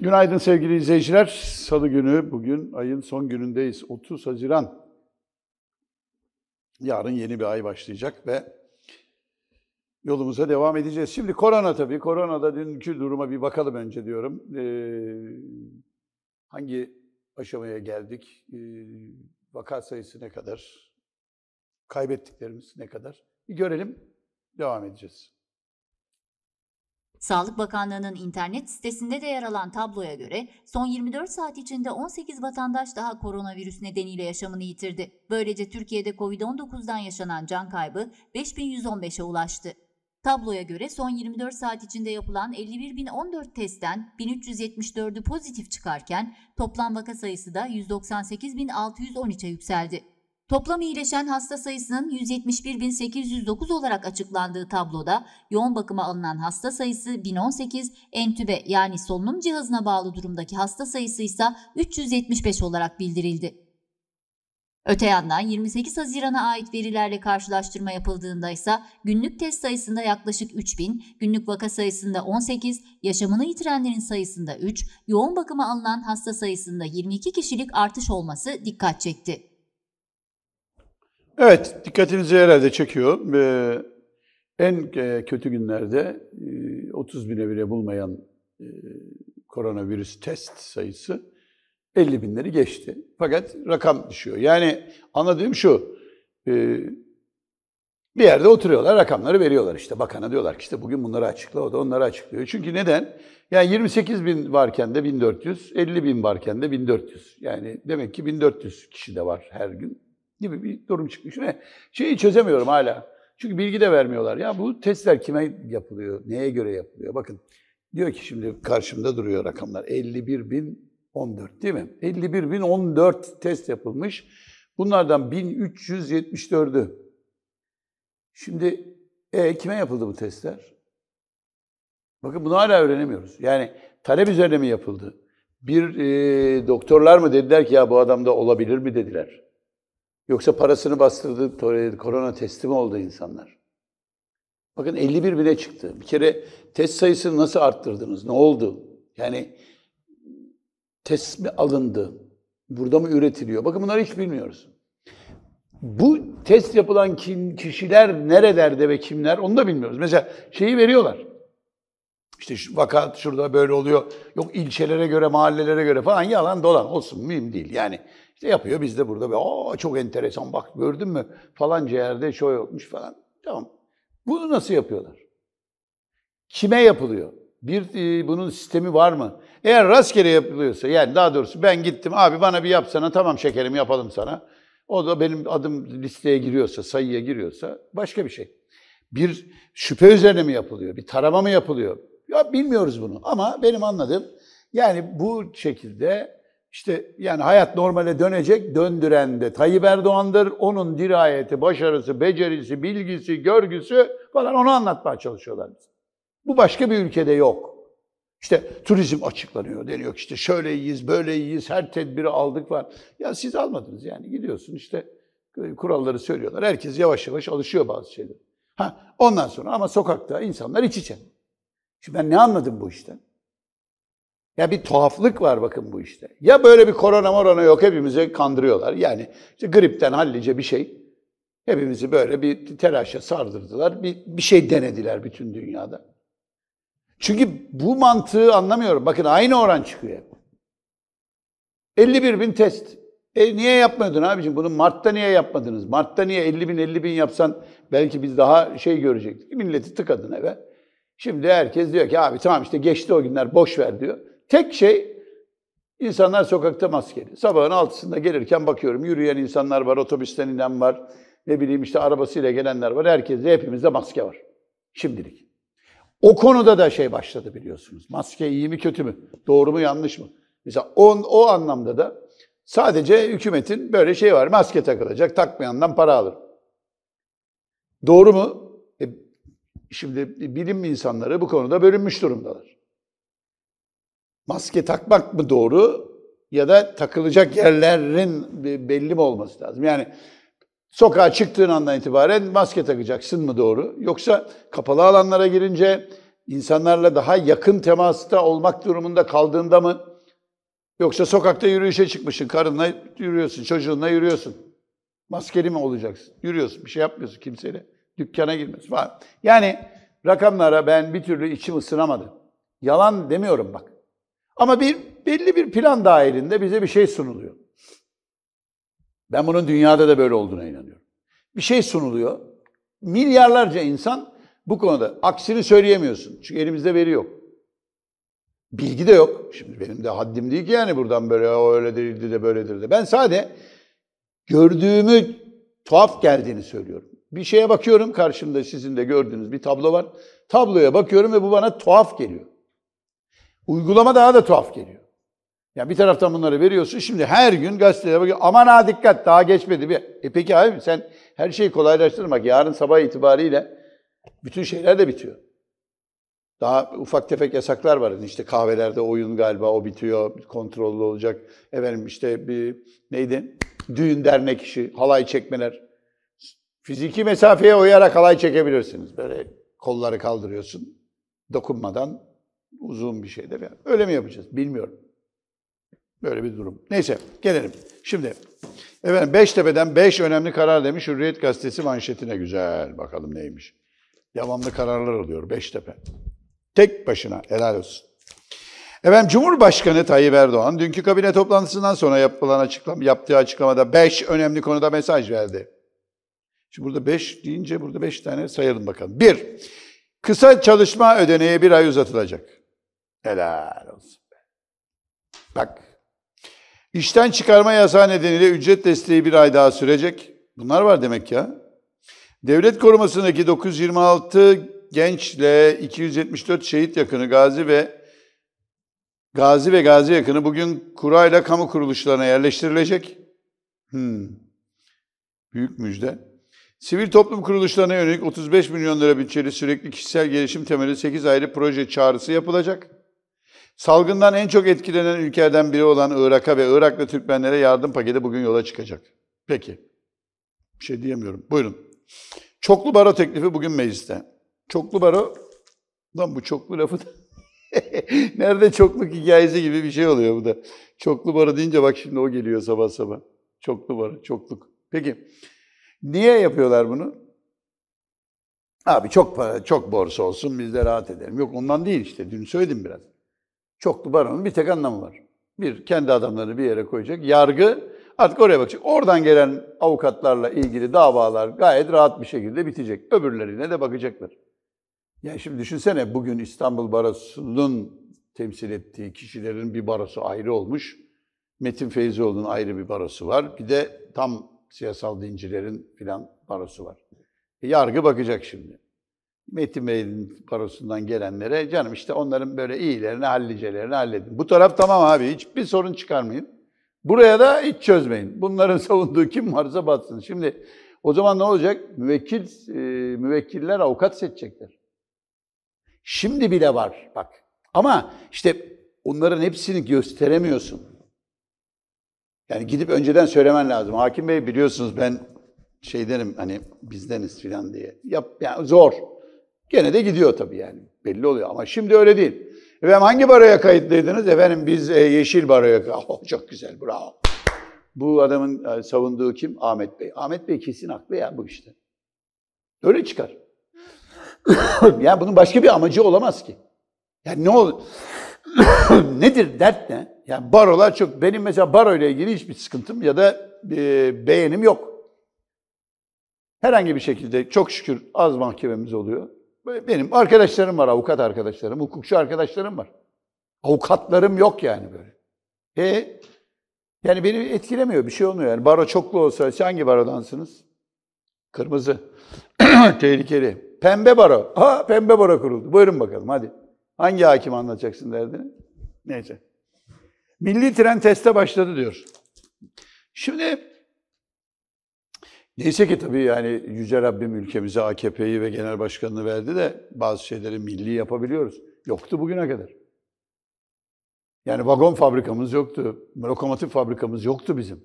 Günaydın sevgili izleyiciler. Salı günü bugün ayın son günündeyiz. 30 Haziran. Yarın yeni bir ay başlayacak ve yolumuza devam edeceğiz. Şimdi korona tabii. Koronada dünkü duruma bir bakalım önce diyorum. Ee, hangi aşamaya geldik? Ee, vaka sayısı ne kadar? Kaybettiklerimiz ne kadar? Bir görelim. Devam edeceğiz. Sağlık Bakanlığı'nın internet sitesinde de yer alan tabloya göre son 24 saat içinde 18 vatandaş daha koronavirüs nedeniyle yaşamını yitirdi. Böylece Türkiye'de Covid-19'dan yaşanan can kaybı 5115'e ulaştı. Tabloya göre son 24 saat içinde yapılan 51.014 testten 1374'ü pozitif çıkarken toplam vaka sayısı da 198.613'e yükseldi. Toplam iyileşen hasta sayısının 171.809 olarak açıklandığı tabloda yoğun bakıma alınan hasta sayısı 1018, entübe yani solunum cihazına bağlı durumdaki hasta sayısı ise 375 olarak bildirildi. Öte yandan 28 Haziran'a ait verilerle karşılaştırma yapıldığında ise günlük test sayısında yaklaşık 3000, günlük vaka sayısında 18, yaşamını yitirenlerin sayısında 3, yoğun bakıma alınan hasta sayısında 22 kişilik artış olması dikkat çekti. Evet, dikkatinizi herhalde çekiyor. Ee, en e, kötü günlerde 30 e, bine bile bulmayan e, koronavirüs test sayısı 50 binleri geçti. Fakat rakam düşüyor. Yani anladığım şu, bir yerde oturuyorlar, rakamları veriyorlar işte. Bakana diyorlar ki işte bugün bunları açıkla, o da onları açıklıyor. Çünkü neden? Yani 28 bin varken de 1400, 50 bin varken de 1400. Yani demek ki 1400 kişi de var her gün gibi bir durum çıkmış ve şeyi çözemiyorum hala. Çünkü bilgi de vermiyorlar. Ya bu testler kime yapılıyor, neye göre yapılıyor? Bakın diyor ki şimdi karşımda duruyor rakamlar. 51.014 değil mi? 51.014 test yapılmış. Bunlardan 1374'ü. Şimdi e, kime yapıldı bu testler? Bakın bunu hala öğrenemiyoruz. Yani talep üzerine mi yapıldı? Bir e, doktorlar mı dediler ki ya bu adamda olabilir mi dediler. Yoksa parasını bastırdı, korona teslim oldu insanlar. Bakın 51 bine çıktı. Bir kere test sayısını nasıl arttırdınız? Ne oldu? Yani test mi alındı? Burada mı üretiliyor? Bakın bunları hiç bilmiyoruz. Bu test yapılan kim, kişiler nerelerde ve kimler onu da bilmiyoruz. Mesela şeyi veriyorlar. İşte şu vaka şurada böyle oluyor. Yok ilçelere göre, mahallelere göre falan yalan dolan olsun mühim değil. Yani işte yapıyor biz de burada. Aa çok enteresan bak gördün mü falan ciğerde şey yapmış falan. Tamam. Bunu nasıl yapıyorlar? Kime yapılıyor? Bir e, bunun sistemi var mı? Eğer rastgele yapılıyorsa yani daha doğrusu ben gittim abi bana bir yapsana tamam şekerim yapalım sana. O da benim adım listeye giriyorsa, sayıya giriyorsa başka bir şey. Bir şüphe üzerine mi yapılıyor? Bir tarama mı yapılıyor? Ya bilmiyoruz bunu ama benim anladığım yani bu şekilde işte yani hayat normale dönecek, döndüren de Tayyip Erdoğan'dır. Onun dirayeti, başarısı, becerisi, bilgisi, görgüsü falan onu anlatmaya çalışıyorlar Bu başka bir ülkede yok. İşte turizm açıklanıyor deniyor işte şöyle iyiyiz, böyle iyiyiz, her tedbiri aldık var. Ya siz almadınız yani gidiyorsun işte e, kuralları söylüyorlar. Herkes yavaş yavaş alışıyor bazı şeylere. Ha, ondan sonra ama sokakta insanlar iç içe. Şimdi ben ne anladım bu işten? Ya bir tuhaflık var bakın bu işte. Ya böyle bir korona morona yok hepimizi kandırıyorlar. Yani işte gripten hallice bir şey. Hepimizi böyle bir telaşa sardırdılar. Bir, bir şey denediler bütün dünyada. Çünkü bu mantığı anlamıyorum. Bakın aynı oran çıkıyor 51 bin test. E niye yapmıyordun abicim? Bunu Mart'ta niye yapmadınız? Mart'ta niye 50 bin 50 bin yapsan belki biz daha şey görecektik. Milleti tıkadın eve. Şimdi herkes diyor ki abi tamam işte geçti o günler boş ver diyor. Tek şey insanlar sokakta maskeli. Sabahın altısında gelirken bakıyorum yürüyen insanlar var, otobüsten inen var, ne bileyim işte arabasıyla gelenler var. Herkes de hepimizde maske var. Şimdilik. O konuda da şey başladı biliyorsunuz. Maske iyi mi kötü mü? Doğru mu yanlış mı? Mesela on, o anlamda da sadece hükümetin böyle şey var. Maske takılacak, takmayandan para alır. Doğru mu? E, şimdi bilim insanları bu konuda bölünmüş durumdalar maske takmak mı doğru ya da takılacak yerlerin belli mi olması lazım? Yani sokağa çıktığın andan itibaren maske takacaksın mı doğru? Yoksa kapalı alanlara girince insanlarla daha yakın temasta olmak durumunda kaldığında mı? Yoksa sokakta yürüyüşe çıkmışsın, karınla yürüyorsun, çocuğunla yürüyorsun. Maskeli mi olacaksın? Yürüyorsun, bir şey yapmıyorsun kimseyle. Dükkana girmiyorsun falan. Yani rakamlara ben bir türlü içim ısınamadı. Yalan demiyorum bak. Ama bir belli bir plan dahilinde bize bir şey sunuluyor. Ben bunun dünyada da böyle olduğuna inanıyorum. Bir şey sunuluyor. Milyarlarca insan bu konuda aksini söyleyemiyorsun. Çünkü elimizde veri yok. Bilgi de yok. Şimdi benim de haddim değil ki yani buradan böyle o öyledir, değildi de böyledir de. Ben sadece gördüğümü tuhaf geldiğini söylüyorum. Bir şeye bakıyorum karşımda sizin de gördüğünüz bir tablo var. Tabloya bakıyorum ve bu bana tuhaf geliyor. Uygulama daha da tuhaf geliyor. Yani bir taraftan bunları veriyorsun. Şimdi her gün gazetelere bakıyor. Aman ha dikkat daha geçmedi. Bir, e peki abi sen her şeyi kolaylaştırmak. Yarın sabah itibariyle bütün şeyler de bitiyor. Daha ufak tefek yasaklar var. İşte kahvelerde oyun galiba o bitiyor. Kontrollü olacak. Efendim işte bir neydi? Düğün dernek işi, halay çekmeler. Fiziki mesafeye uyarak halay çekebilirsiniz. Böyle kolları kaldırıyorsun. Dokunmadan uzun bir şey falan. Öyle mi yapacağız? Bilmiyorum. Böyle bir durum. Neyse gelelim. Şimdi efendim Beştepe'den 5 beş önemli karar demiş Hürriyet Gazetesi manşetine. Güzel bakalım neymiş. Devamlı kararlar alıyor Beştepe. Tek başına helal olsun. Efendim Cumhurbaşkanı Tayyip Erdoğan dünkü kabine toplantısından sonra yapılan açıklam yaptığı açıklamada 5 önemli konuda mesaj verdi. Şimdi burada 5 deyince burada 5 tane sayalım bakalım. 1. Kısa çalışma ödeneği bir ay uzatılacak. Helal olsun. Be. Bak. İşten çıkarma yasağı nedeniyle ücret desteği bir ay daha sürecek. Bunlar var demek ya. Devlet korumasındaki 926 gençle 274 şehit yakını gazi ve gazi ve gazi yakını bugün kurayla kamu kuruluşlarına yerleştirilecek. Hmm. Büyük müjde. Sivil toplum kuruluşlarına yönelik 35 milyon lira bütçeli sürekli kişisel gelişim temeli 8 ayrı proje çağrısı yapılacak. Salgından en çok etkilenen ülkelerden biri olan Irak'a ve Iraklı Türkmenlere yardım paketi bugün yola çıkacak. Peki. Bir şey diyemiyorum. Buyurun. Çoklu baro teklifi bugün mecliste. Çoklu baro, lan bu çoklu lafı da nerede çokluk hikayesi gibi bir şey oluyor bu da. Çoklu baro deyince bak şimdi o geliyor sabah sabah. Çoklu baro, çokluk. Peki. Niye yapıyorlar bunu? Abi çok para, çok borsa olsun biz de rahat edelim. Yok ondan değil işte. Dün söyledim biraz. Çoklu baronun bir tek anlamı var. Bir, kendi adamlarını bir yere koyacak. Yargı artık oraya bakacak. Oradan gelen avukatlarla ilgili davalar gayet rahat bir şekilde bitecek. Öbürlerine de bakacaklar. Yani şimdi düşünsene bugün İstanbul Barosu'nun temsil ettiği kişilerin bir barosu ayrı olmuş. Metin Feyzioğlu'nun ayrı bir barosu var. Bir de tam siyasal dincilerin filan barosu var. E, yargı bakacak şimdi. Metin Bey'in parasından gelenlere canım işte onların böyle iyilerini, hallicelerini halledin. Bu taraf tamam abi hiçbir sorun çıkarmayın. Buraya da hiç çözmeyin. Bunların savunduğu kim varsa batsın. Şimdi o zaman ne olacak? Müvekkil, e, müvekkiller avukat seçecekler. Şimdi bile var bak. Ama işte onların hepsini gösteremiyorsun. Yani gidip önceden söylemen lazım. Hakim Bey biliyorsunuz ben şey derim hani bizdeniz filan diye. Yap, yani zor. Gene de gidiyor tabii yani. Belli oluyor ama şimdi öyle değil. Efendim hangi baroya kayıtlıydınız? Efendim biz e, Yeşil Baroya oh, Çok güzel, bravo. Bu adamın e, savunduğu kim? Ahmet Bey. Ahmet Bey kesin haklı ya bu işte. Öyle çıkar. yani bunun başka bir amacı olamaz ki. Yani ne olur? Nedir dert ne? Yani barolar çok, benim mesela baro ile ilgili hiçbir sıkıntım ya da e, beğenim yok. Herhangi bir şekilde çok şükür az mahkememiz oluyor. Benim arkadaşlarım var, avukat arkadaşlarım, hukukçu arkadaşlarım var. Avukatlarım yok yani böyle. E yani beni etkilemiyor, bir şey olmuyor. Yani baro çoklu olsa, siz hangi barodansınız? Kırmızı. Tehlikeli. Pembe baro. Ha pembe baro kuruldu. Buyurun bakalım hadi. Hangi hakim anlatacaksın derdini? Neyse. Milli tren teste başladı diyor. Şimdi Neyse ki tabii yani Yüce Rabbim ülkemize AKP'yi ve genel başkanını verdi de bazı şeyleri milli yapabiliyoruz. Yoktu bugüne kadar. Yani vagon fabrikamız yoktu, lokomotif fabrikamız yoktu bizim.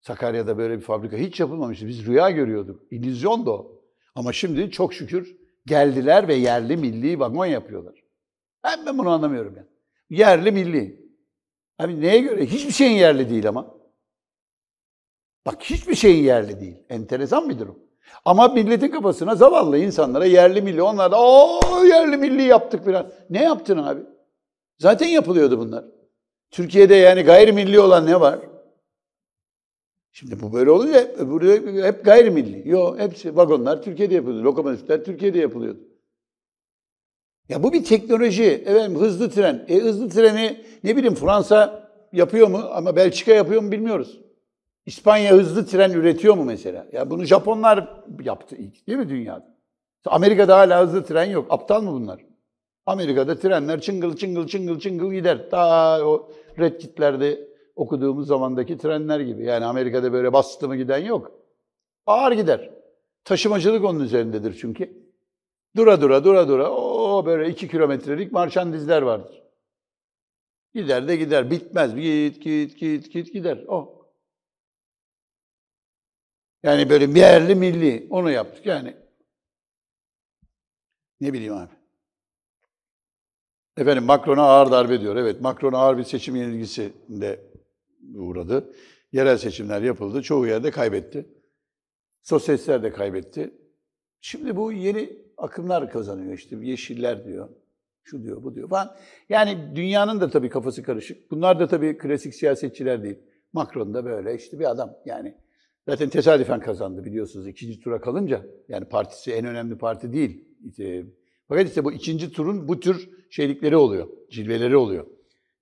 Sakarya'da böyle bir fabrika hiç yapılmamıştı. Biz rüya görüyorduk. İllüzyon da o. Ama şimdi çok şükür geldiler ve yerli milli vagon yapıyorlar. Ben, ben bunu anlamıyorum yani. Yerli milli. Abi neye göre? Hiçbir şeyin yerli değil ama. Bak hiçbir şeyin yerli değil. Enteresan bir durum. Ama milletin kafasına zavallı insanlara yerli milli onlar da o yerli milli yaptık biraz. Ne yaptın abi? Zaten yapılıyordu bunlar. Türkiye'de yani gayrimilli olan ne var? Şimdi bu böyle olunca hep, burada hep gayrimilli. Yo hepsi vagonlar Türkiye'de yapılıyordu. Lokomotifler Türkiye'de yapılıyor. Ya bu bir teknoloji. Efendim hızlı tren. E hızlı treni ne bileyim Fransa yapıyor mu ama Belçika yapıyor mu bilmiyoruz. İspanya hızlı tren üretiyor mu mesela? Ya bunu Japonlar yaptı ilk değil mi dünyada? Amerika'da hala hızlı tren yok. Aptal mı bunlar? Amerika'da trenler çıngıl çıngıl çıngıl çıngıl gider. Ta o redkitlerde okuduğumuz zamandaki trenler gibi. Yani Amerika'da böyle bastı mı giden yok. Ağır gider. Taşımacılık onun üzerindedir çünkü. Dura dura dura dura o böyle iki kilometrelik marşandizler vardır. Gider de gider. Bitmez. Git git git git gider. Oh yani böyle bir yerli milli onu yaptık yani. Ne bileyim abi. Efendim Macron'a ağır darbe diyor. Evet Macron'a ağır bir seçim yenilgisinde uğradı. Yerel seçimler yapıldı. Çoğu yerde kaybetti. Sosyalistler de kaybetti. Şimdi bu yeni akımlar kazanıyor işte. Yeşiller diyor. Şu diyor, bu diyor falan. Yani dünyanın da tabii kafası karışık. Bunlar da tabii klasik siyasetçiler değil. Macron da böyle işte bir adam yani. Zaten tesadüfen kazandı biliyorsunuz ikinci tura kalınca. Yani partisi en önemli parti değil. Fakat işte bu ikinci turun bu tür şeylikleri oluyor, cilveleri oluyor.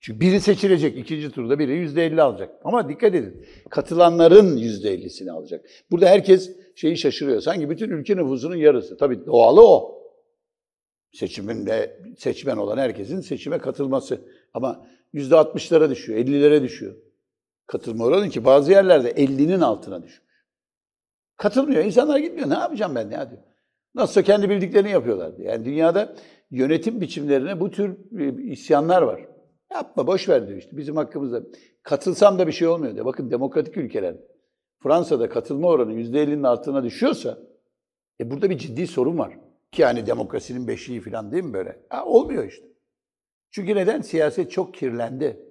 Çünkü biri seçilecek, ikinci turda biri yüzde elli alacak. Ama dikkat edin, katılanların yüzde ellisini alacak. Burada herkes şeyi şaşırıyor. Sanki bütün ülke nüfusunun yarısı. Tabii doğalı o. Seçimin seçmen olan herkesin seçime katılması. Ama yüzde altmışlara düşüyor, ellilere düşüyor katılma oranı ki bazı yerlerde 50'nin altına düşmüş. Katılmıyor. İnsanlar gitmiyor. Ne yapacağım ben ya diyor. Nasılsa kendi bildiklerini yapıyorlardı. Yani dünyada yönetim biçimlerine bu tür e, isyanlar var. Yapma boş ver diyor işte bizim hakkımızda. Katılsam da bir şey olmuyor diyor. Bakın demokratik ülkeler Fransa'da katılma oranı %50'nin altına düşüyorsa e burada bir ciddi sorun var. Ki yani demokrasinin beşiği falan değil mi böyle? Ha, olmuyor işte. Çünkü neden? Siyaset çok kirlendi.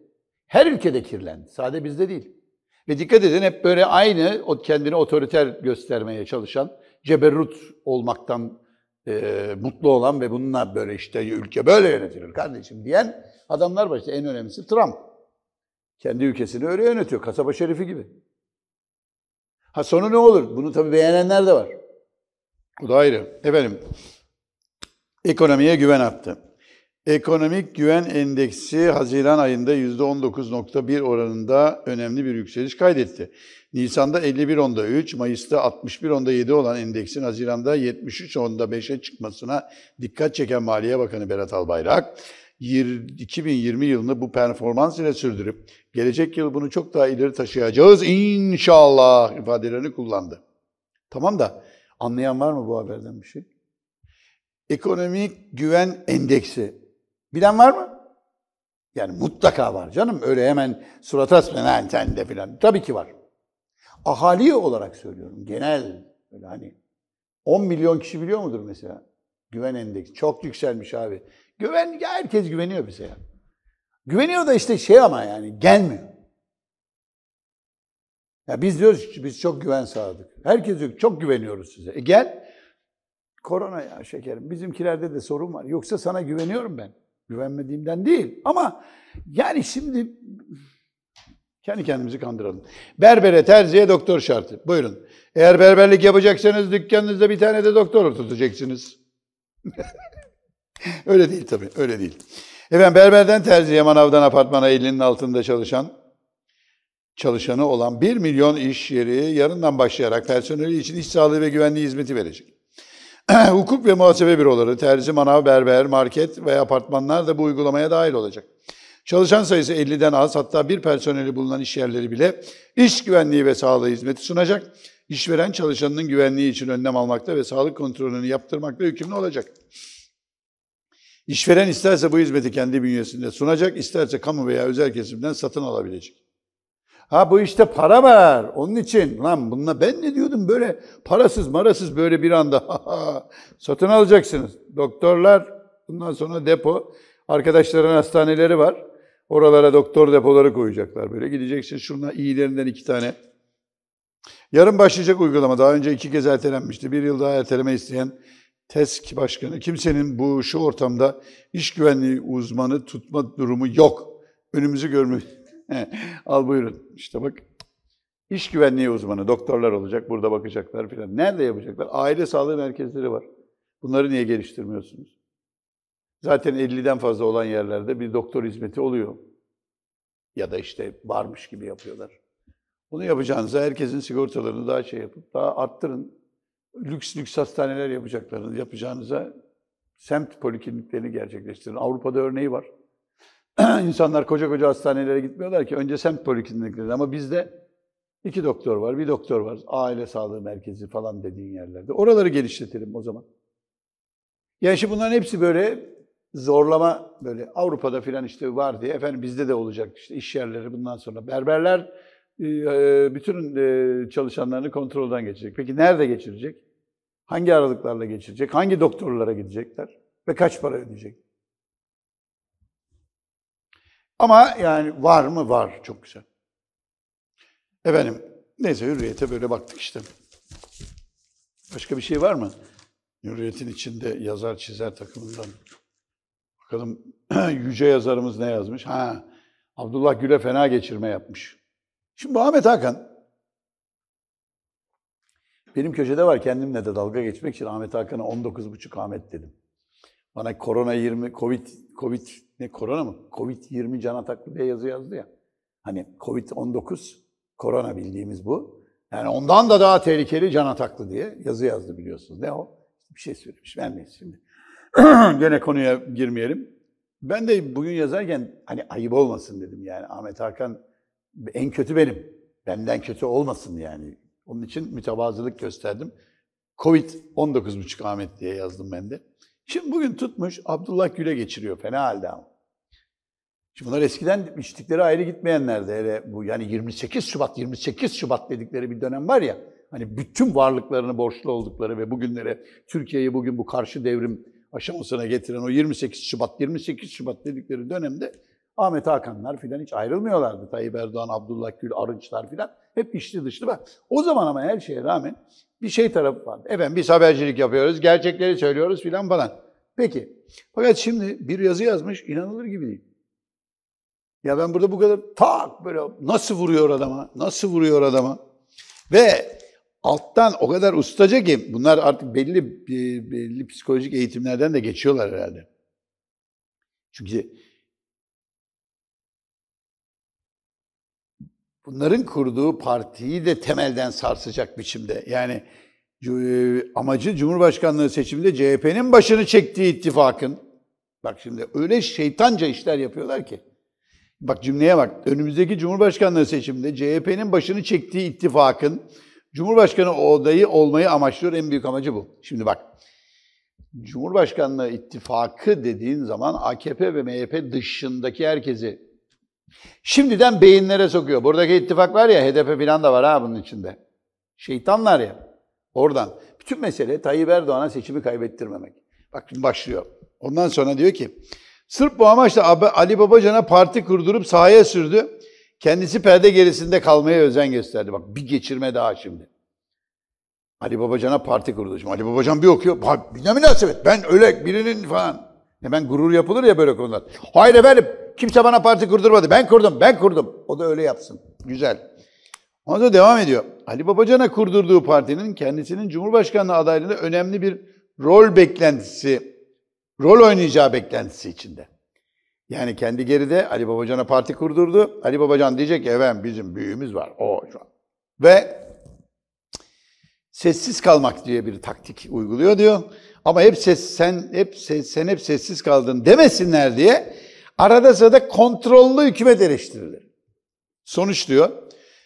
Her ülkede kirlendi. Sade bizde değil. Ve dikkat edin hep böyle aynı o kendini otoriter göstermeye çalışan, ceberrut olmaktan e, mutlu olan ve bununla böyle işte ülke böyle yönetilir kardeşim diyen adamlar başta en önemlisi Trump. Kendi ülkesini öyle yönetiyor, kasaba şerifi gibi. Ha sonu ne olur? Bunu tabii beğenenler de var. Bu da ayrı. Efendim, ekonomiye güven attı. Ekonomik güven endeksi Haziran ayında %19.1 oranında önemli bir yükseliş kaydetti. Nisan'da 51.3, Mayıs'ta 61.7 olan endeksin Haziran'da 73.5'e çıkmasına dikkat çeken Maliye Bakanı Berat Albayrak, 2020 yılını bu performans ile sürdürüp gelecek yıl bunu çok daha ileri taşıyacağız inşallah ifadelerini kullandı. Tamam da anlayan var mı bu haberden bir şey? Ekonomik Güven Endeksi Bilen var mı? Yani mutlaka var canım. Öyle hemen surat asmayan de filan. Tabii ki var. Ahali olarak söylüyorum. Genel böyle hani 10 milyon kişi biliyor mudur mesela? Güven endeksi. Çok yükselmiş abi. Güven, herkes güveniyor bize ya. Güveniyor da işte şey ama yani gelmiyor. Ya biz diyoruz ki biz çok güven sağladık. Herkes diyor çok güveniyoruz size. E gel. Korona ya şekerim. Bizimkilerde de sorun var. Yoksa sana güveniyorum ben. Güvenmediğimden değil ama yani şimdi kendi kendimizi kandıralım. Berbere, terziye doktor şartı. Buyurun. Eğer berberlik yapacaksanız dükkanınızda bir tane de doktor oturtacaksınız. öyle değil tabii, öyle değil. Efendim berberden terziye, manavdan apartmana elinin altında çalışan, çalışanı olan 1 milyon iş yeri yarından başlayarak personeli için iş sağlığı ve güvenliği hizmeti verecek. hukuk ve muhasebe büroları, terzi, manav, berber, market ve apartmanlar da bu uygulamaya dahil olacak. Çalışan sayısı 50'den az hatta bir personeli bulunan iş yerleri bile iş güvenliği ve sağlığı hizmeti sunacak. İşveren çalışanının güvenliği için önlem almakta ve sağlık kontrolünü yaptırmakla yükümlü olacak. İşveren isterse bu hizmeti kendi bünyesinde sunacak, isterse kamu veya özel kesimden satın alabilecek. Ha bu işte para var. Onun için lan bununla ben ne diyordum böyle parasız marasız böyle bir anda satın alacaksınız. Doktorlar bundan sonra depo. Arkadaşların hastaneleri var. Oralara doktor depoları koyacaklar. Böyle gideceksin şuna iyilerinden iki tane. Yarın başlayacak uygulama. Daha önce iki kez ertelenmişti. Bir yıl daha erteleme isteyen TESK Başkanı. Kimsenin bu şu ortamda iş güvenliği uzmanı tutma durumu yok. Önümüzü görmüyoruz. Al buyurun. İşte bak iş güvenliği uzmanı, doktorlar olacak, burada bakacaklar filan. Nerede yapacaklar? Aile sağlığı merkezleri var. Bunları niye geliştirmiyorsunuz? Zaten 50'den fazla olan yerlerde bir doktor hizmeti oluyor. Ya da işte varmış gibi yapıyorlar. Bunu yapacağınıza herkesin sigortalarını daha şey yapıp daha arttırın. Lüks lüks hastaneler yapacaklarını yapacağınıza semt polikliniklerini gerçekleştirin. Avrupa'da örneği var. İnsanlar koca koca hastanelere gitmiyorlar ki. Önce semt poliklinikleri ama bizde iki doktor var, bir doktor var. Aile sağlığı merkezi falan dediğin yerlerde. Oraları genişletelim o zaman. Yani şimdi bunların hepsi böyle zorlama böyle Avrupa'da filan işte var diye efendim bizde de olacak işte iş yerleri bundan sonra berberler e, e, bütün e, çalışanlarını kontrolden geçirecek. Peki nerede geçirecek? Hangi aralıklarla geçirecek? Hangi doktorlara gidecekler? Ve kaç para ödeyecek? Ama yani var mı? Var. Çok güzel. Efendim, neyse hürriyete böyle baktık işte. Başka bir şey var mı? Hürriyetin içinde yazar çizer takımından. Bakalım yüce yazarımız ne yazmış? Ha, Abdullah Gül'e fena geçirme yapmış. Şimdi bu Ahmet Hakan, benim köşede var kendimle de dalga geçmek için Ahmet Hakan'a 19,5 Ahmet dedim. Bana korona 20, covid, covid ne korona mı? Covid 20 can ataklı diye yazı yazdı ya. Hani covid 19, korona bildiğimiz bu. Yani ondan da daha tehlikeli can ataklı diye yazı yazdı biliyorsunuz. Ne o? Bir şey söylemiş. Ben neyse şimdi. Gene konuya girmeyelim. Ben de bugün yazarken hani ayıp olmasın dedim yani. Ahmet Hakan en kötü benim. Benden kötü olmasın yani. Onun için mütevazılık gösterdim. Covid 19.5 Ahmet diye yazdım ben de. Şimdi bugün tutmuş Abdullah Gül'e geçiriyor fena halde ama. Şimdi bunlar eskiden içtikleri ayrı gitmeyenlerdi. Hele bu yani 28 Şubat, 28 Şubat dedikleri bir dönem var ya. Hani bütün varlıklarını borçlu oldukları ve bugünlere Türkiye'yi bugün bu karşı devrim aşamasına getiren o 28 Şubat, 28 Şubat dedikleri dönemde Ahmet Hakanlar filan hiç ayrılmıyorlardı. Tayyip Erdoğan, Abdullah Gül, Arınçlar filan hep içli dışlı. Bak o zaman ama her şeye rağmen bir şey tarafı vardı. Efendim biz habercilik yapıyoruz, gerçekleri söylüyoruz filan falan. Peki. Fakat şimdi bir yazı yazmış inanılır gibi değil. Ya ben burada bu kadar tak böyle nasıl vuruyor adama, nasıl vuruyor adama. Ve alttan o kadar ustaca ki bunlar artık belli belli psikolojik eğitimlerden de geçiyorlar herhalde. Çünkü bunların kurduğu partiyi de temelden sarsacak biçimde. Yani e, amacı Cumhurbaşkanlığı seçiminde CHP'nin başını çektiği ittifakın bak şimdi öyle şeytanca işler yapıyorlar ki. Bak cümleye bak. Önümüzdeki Cumhurbaşkanlığı seçiminde CHP'nin başını çektiği ittifakın Cumhurbaşkanı odayı olmayı amaçlıyor. En büyük amacı bu. Şimdi bak. Cumhurbaşkanlığı ittifakı dediğin zaman AKP ve MHP dışındaki herkesi Şimdiden beyinlere sokuyor. Buradaki ittifak var ya HDP falan da var ha bunun içinde. Şeytanlar ya. Oradan. Bütün mesele Tayyip Erdoğan'a seçimi kaybettirmemek. Bak şimdi başlıyor. Ondan sonra diyor ki Sırp bu amaçla Ali Babacan'a parti kurdurup sahaya sürdü. Kendisi perde gerisinde kalmaya özen gösterdi. Bak bir geçirme daha şimdi. Ali Babacan'a parti kurdu. Şimdi Ali Babacan bir okuyor. Bak Ne münasebet ben öyle birinin falan. Hemen gurur yapılır ya böyle konular. Hayır efendim kimse bana parti kurdurmadı. Ben kurdum, ben kurdum. O da öyle yapsın. Güzel. Ondan sonra devam ediyor. Ali Babacan'a kurdurduğu partinin kendisinin Cumhurbaşkanlığı adaylığında önemli bir rol beklentisi, rol oynayacağı beklentisi içinde. Yani kendi geride Ali Babacan'a parti kurdurdu. Ali Babacan diyecek ki efendim bizim büyüğümüz var. O şu Ve sessiz kalmak diye bir taktik uyguluyor diyor ama hep ses, sen hep ses, sen hep sessiz kaldın demesinler diye arada sırada kontrollü hükümet eleştirilir. Sonuç diyor.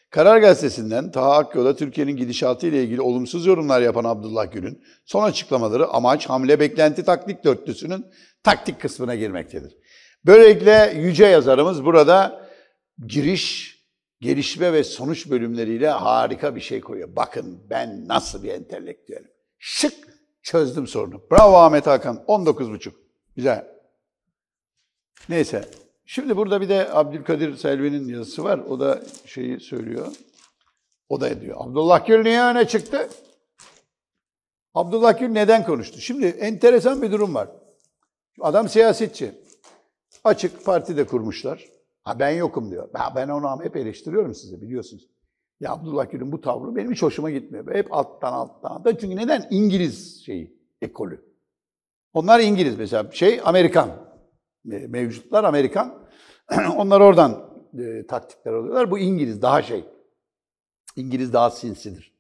Karar Gazetesi'nden Taha Akyol'a Türkiye'nin gidişatı ile ilgili olumsuz yorumlar yapan Abdullah Gül'ün son açıklamaları amaç hamle beklenti taktik dörtlüsünün taktik kısmına girmektedir. Böylelikle yüce yazarımız burada giriş, gelişme ve sonuç bölümleriyle harika bir şey koyuyor. Bakın ben nasıl bir entelektüelim. Şık Çözdüm sorunu. Bravo Ahmet Hakan. 19,5. Güzel. Neyse. Şimdi burada bir de Abdülkadir Selvi'nin yazısı var. O da şeyi söylüyor. O da ediyor. Abdullah Gül niye öne çıktı? Abdullah Gül neden konuştu? Şimdi enteresan bir durum var. Adam siyasetçi. Açık parti de kurmuşlar. Ha ben yokum diyor. ben onu hep eleştiriyorum size biliyorsunuz. Ya Abdullah Gül'ün bu tavrı benim hiç hoşuma gitmiyor. Hep alttan alttan alttan. Çünkü neden? İngiliz şeyi, ekolü. Onlar İngiliz mesela. Şey Amerikan. Mevcutlar Amerikan. Onlar oradan e, taktikler alıyorlar. Bu İngiliz daha şey. İngiliz daha sinsidir.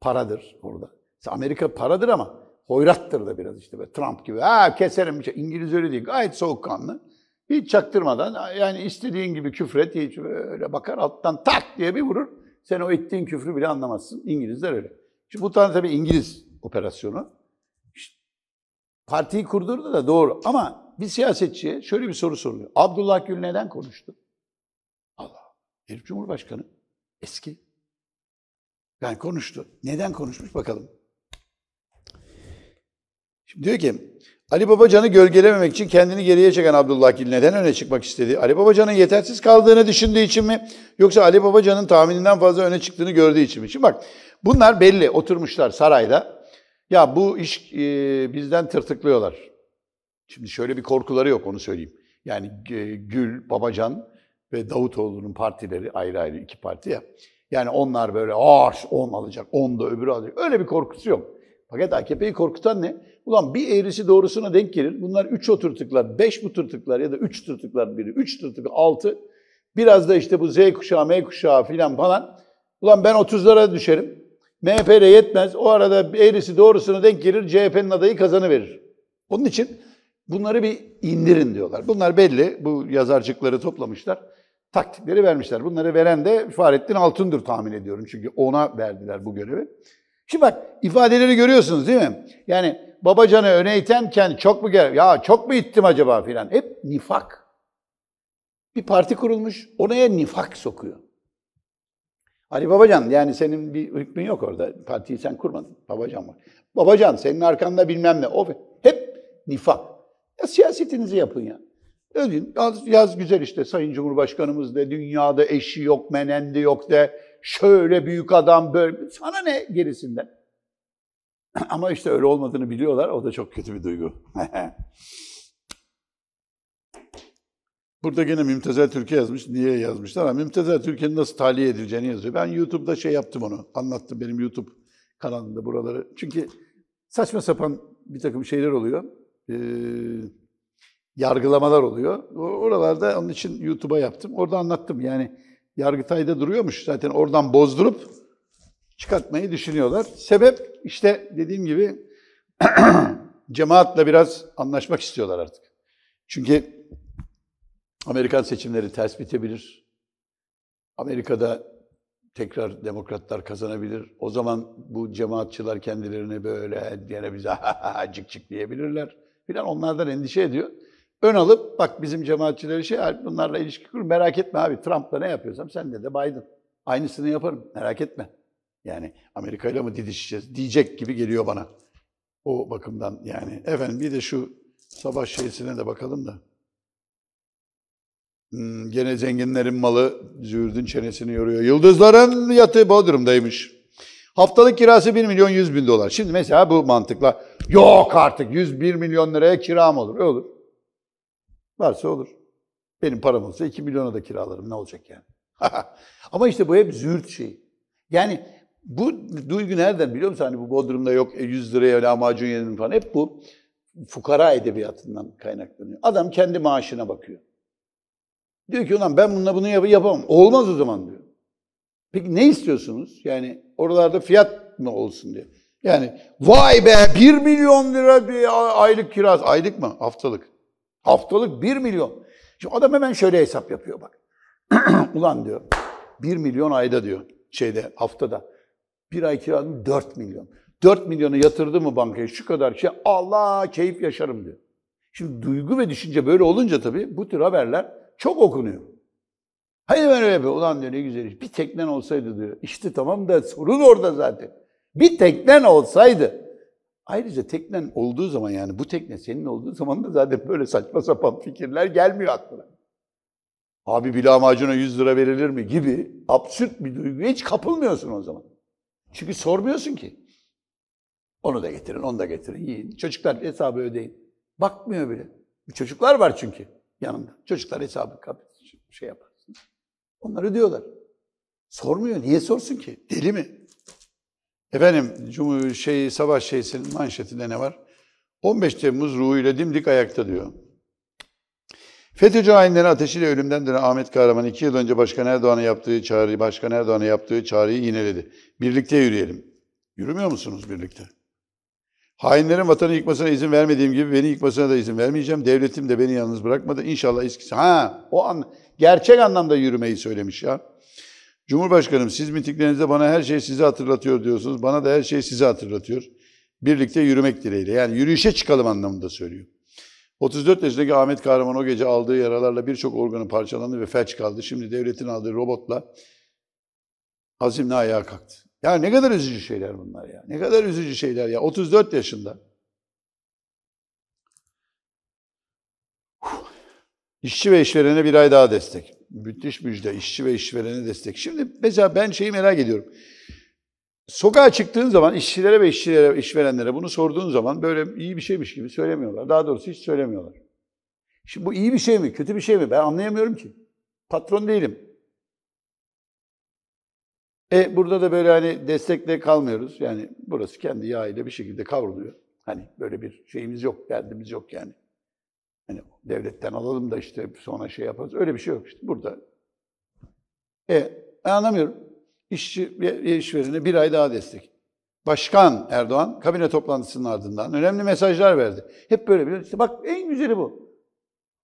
Paradır orada. Mesela Amerika paradır ama hoyrattır da biraz işte. Böyle Trump gibi. Ha keserim. Şey. İngiliz öyle değil. Gayet soğukkanlı. Hiç çaktırmadan yani istediğin gibi küfret. Hiç öyle bakar alttan tak diye bir vurur. Sen o ettiğin küfrü bile anlamazsın. İngilizler öyle. Şimdi bu tane tabii İngiliz operasyonu. İşte partiyi kurdurdu da doğru. Ama bir siyasetçiye şöyle bir soru soruluyor. Abdullah Gül neden konuştu? Allah. Herif Cumhurbaşkanı. Eski. Yani konuştu. Neden konuşmuş bakalım. Şimdi diyor ki Ali Babacan'ı gölgelememek için kendini geriye çeken Abdullah Gül neden öne çıkmak istedi? Ali Babacan'ın yetersiz kaldığını düşündüğü için mi? Yoksa Ali Babacan'ın tahmininden fazla öne çıktığını gördüğü için mi? Şimdi bak bunlar belli oturmuşlar sarayda. Ya bu iş e, bizden tırtıklıyorlar. Şimdi şöyle bir korkuları yok onu söyleyeyim. Yani e, Gül, Babacan ve Davutoğlu'nun partileri ayrı ayrı iki parti ya. Yani onlar böyle ağır 10 alacak, 10 da öbürü alacak. Öyle bir korkusu yok. Fakat AKP'yi korkutan ne? Ulan bir eğrisi doğrusuna denk gelir. Bunlar üç oturtuklar, beş buturtuklar ya da üç tırtıklar biri. Üç tırtık, altı. Biraz da işte bu Z kuşağı, M kuşağı filan falan. Ulan ben 30'lara düşerim. MHP ile yetmez. O arada eğrisi doğrusuna denk gelir. CHP'nin adayı kazanıverir. Onun için bunları bir indirin diyorlar. Bunlar belli. Bu yazarcıkları toplamışlar. Taktikleri vermişler. Bunları veren de Fahrettin Altun'dur tahmin ediyorum. Çünkü ona verdiler bu görevi. Şimdi bak ifadeleri görüyorsunuz değil mi? Yani babacanı öne itenken çok mu gerek? Ya çok mu ittim acaba filan? Hep nifak. Bir parti kurulmuş, oraya nifak sokuyor. Ali Babacan yani senin bir hükmün yok orada. Partiyi sen kurmadın. Babacan var. Babacan senin arkanda bilmem ne. O hep nifak. Ya siyasetinizi yapın ya. Ödün, yaz, yaz güzel işte Sayın Cumhurbaşkanımız de dünyada eşi yok, menendi yok de şöyle büyük adam böyle. Sana ne gerisinden? Ama işte öyle olmadığını biliyorlar. O da çok kötü bir duygu. Burada gene Mümtezel Türkiye yazmış. Niye yazmışlar? Ama Mümtezel Türkiye'nin nasıl tahliye edileceğini yazıyor. Ben YouTube'da şey yaptım onu. Anlattım benim YouTube kanalında buraları. Çünkü saçma sapan bir takım şeyler oluyor. Ee, yargılamalar oluyor. Oralarda onun için YouTube'a yaptım. Orada anlattım yani Yargıtay'da duruyormuş. Zaten oradan bozdurup çıkartmayı düşünüyorlar. Sebep işte dediğim gibi cemaatle biraz anlaşmak istiyorlar artık. Çünkü Amerikan seçimleri ters bitebilir. Amerika'da tekrar demokratlar kazanabilir. O zaman bu cemaatçılar kendilerini böyle gene bize cık cık diyebilirler. Filan onlardan endişe ediyor ön alıp bak bizim cemaatçileri şey bunlarla ilişki kur. Merak etme abi Trump'la ne yapıyorsam sen de de Biden. Aynısını yaparım merak etme. Yani Amerika ile mi didişeceğiz diyecek gibi geliyor bana. O bakımdan yani. Efendim bir de şu savaş şeysine de bakalım da. Hmm, gene zenginlerin malı züğürdün çenesini yoruyor. Yıldızların yatı Bodrum'daymış. Haftalık kirası 1 milyon 100 bin dolar. Şimdi mesela bu mantıkla yok artık 101 milyon liraya kiram olur. E olur. Varsa olur. Benim param olsa 2 milyona da kiralarım ne olacak yani. Ama işte bu hep züğürt şey. Yani bu duygu nereden biliyor musun? Hani bu Bodrum'da yok 100 e, liraya öyle amacın yedim falan. Hep bu fukara edebiyatından kaynaklanıyor. Adam kendi maaşına bakıyor. Diyor ki ulan ben bununla bunu yap yapamam. Olmaz o zaman diyor. Peki ne istiyorsunuz? Yani oralarda fiyat mı olsun diyor. Yani vay be 1 milyon lira bir aylık kirası. Aylık mı? Haftalık. Haftalık 1 milyon. Şimdi adam hemen şöyle hesap yapıyor bak. Ulan diyor 1 milyon ayda diyor şeyde haftada. Bir ay kiradım 4 milyon. 4 milyonu yatırdı mı bankaya şu kadar şey Allah keyif yaşarım diyor. Şimdi duygu ve düşünce böyle olunca tabii bu tür haberler çok okunuyor. Hayır ben öyle be. Ulan diyor ne güzel iş. Bir teknen olsaydı diyor. İşte tamam da sorun orada zaten. Bir teknen olsaydı Ayrıca teknen olduğu zaman yani bu tekne senin olduğu zaman da zaten böyle saçma sapan fikirler gelmiyor aklına. Abi bir lahmacuna 100 lira verilir mi gibi absürt bir duyguya hiç kapılmıyorsun o zaman. Çünkü sormuyorsun ki. Onu da getirin, onu da getirin, yiyin. Çocuklar hesabı ödeyin. Bakmıyor bile. Çocuklar var çünkü yanında. Çocuklar hesabı şey yapar. Onları diyorlar. Sormuyor. Niye sorsun ki? Deli mi? Efendim Cumhur şey Sabah şeysinin manşetinde ne var? 15 Temmuz ruhuyla dimdik ayakta diyor. FETÖ'cü hainlerin ateşiyle ölümden dönen Ahmet Kahraman iki yıl önce Başkan Erdoğan'a yaptığı çağrıyı, Başkan Erdoğan'a yaptığı çağrıyı yineledi. Birlikte yürüyelim. Yürümüyor musunuz birlikte? Hainlerin vatanı yıkmasına izin vermediğim gibi beni yıkmasına da izin vermeyeceğim. Devletim de beni yalnız bırakmadı. İnşallah eskisi. Ha o an gerçek anlamda yürümeyi söylemiş ya. Cumhurbaşkanım siz mitinglerinizde bana her şey sizi hatırlatıyor diyorsunuz. Bana da her şey sizi hatırlatıyor. Birlikte yürümek dileğiyle. Yani yürüyüşe çıkalım anlamında söylüyor. 34 yaşındaki Ahmet Kahraman o gece aldığı yaralarla birçok organı parçalandı ve felç kaldı. Şimdi devletin aldığı robotla Azim'le ayağa kalktı. Ya ne kadar üzücü şeyler bunlar ya. Ne kadar üzücü şeyler ya. 34 yaşında. İşçi ve işverene bir ay daha destek. Müthiş müjde. İşçi ve işverene destek. Şimdi mesela ben şeyi merak ediyorum. Sokağa çıktığın zaman işçilere ve işçilere, işverenlere bunu sorduğun zaman böyle iyi bir şeymiş gibi söylemiyorlar. Daha doğrusu hiç söylemiyorlar. Şimdi bu iyi bir şey mi, kötü bir şey mi? Ben anlayamıyorum ki. Patron değilim. E burada da böyle hani destekle kalmıyoruz. Yani burası kendi yağıyla bir şekilde kavruluyor. Hani böyle bir şeyimiz yok, derdimiz yok yani. Hani devletten alalım da işte sonra şey yaparız. Öyle bir şey yok işte burada. E anlamıyorum. İşçi işverene bir ay daha destek. Başkan Erdoğan kabine toplantısının ardından önemli mesajlar verdi. Hep böyle bir işte bak en güzeli bu.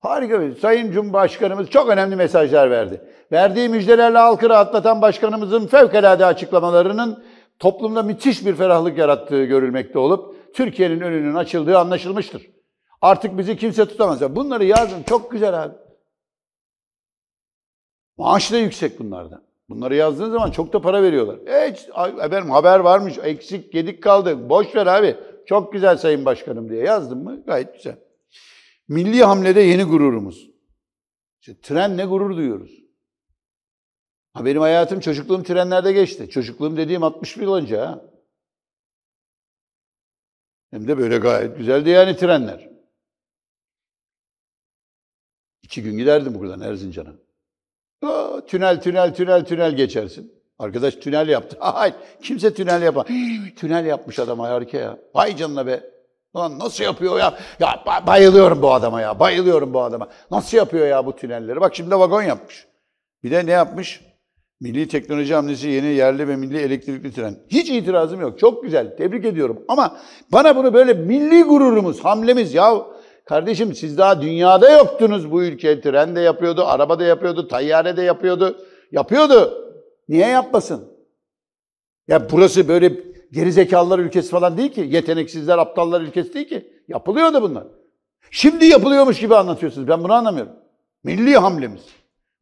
Harika bir Sayın Cumhurbaşkanımız çok önemli mesajlar verdi. Verdiği müjdelerle halkı rahatlatan başkanımızın fevkalade açıklamalarının toplumda müthiş bir ferahlık yarattığı görülmekte olup Türkiye'nin önünün açıldığı anlaşılmıştır. Artık bizi kimse tutamaz. ya. Bunları yazdım çok güzel abi. Maaş da yüksek bunlarda. Bunları yazdığın zaman çok da para veriyorlar. Hiç efendim haber varmış, eksik, yedik kaldı. Boş ver abi. Çok güzel sayın başkanım diye yazdım mı gayet güzel. Milli hamlede yeni gururumuz. İşte ne gurur duyuyoruz. Ha benim hayatım çocukluğum trenlerde geçti. Çocukluğum dediğim 61 yıl önce ha. Hem de böyle gayet güzeldi yani trenler. İki gün giderdim buradan Erzincan'a. Aa, tünel, tünel, tünel, tünel geçersin. Arkadaş tünel yaptı. Hayır, kimse tünel yapar. tünel yapmış adam harika ya. Vay canına be. Lan nasıl yapıyor ya? Ya bayılıyorum bu adama ya. Bayılıyorum bu adama. Nasıl yapıyor ya bu tünelleri? Bak şimdi vagon yapmış. Bir de ne yapmış? Milli Teknoloji Hamlesi yeni yerli ve milli elektrikli tren. Hiç itirazım yok. Çok güzel. Tebrik ediyorum. Ama bana bunu böyle milli gururumuz, hamlemiz ya Kardeşim siz daha dünyada yoktunuz bu ülke. Tren de yapıyordu, araba da yapıyordu, tayyare de yapıyordu. Yapıyordu. Niye yapmasın? Ya burası böyle gerizekalılar ülkesi falan değil ki. Yeteneksizler, aptallar ülkesi değil ki. Yapılıyordu bunlar. Şimdi yapılıyormuş gibi anlatıyorsunuz. Ben bunu anlamıyorum. Milli hamlemiz.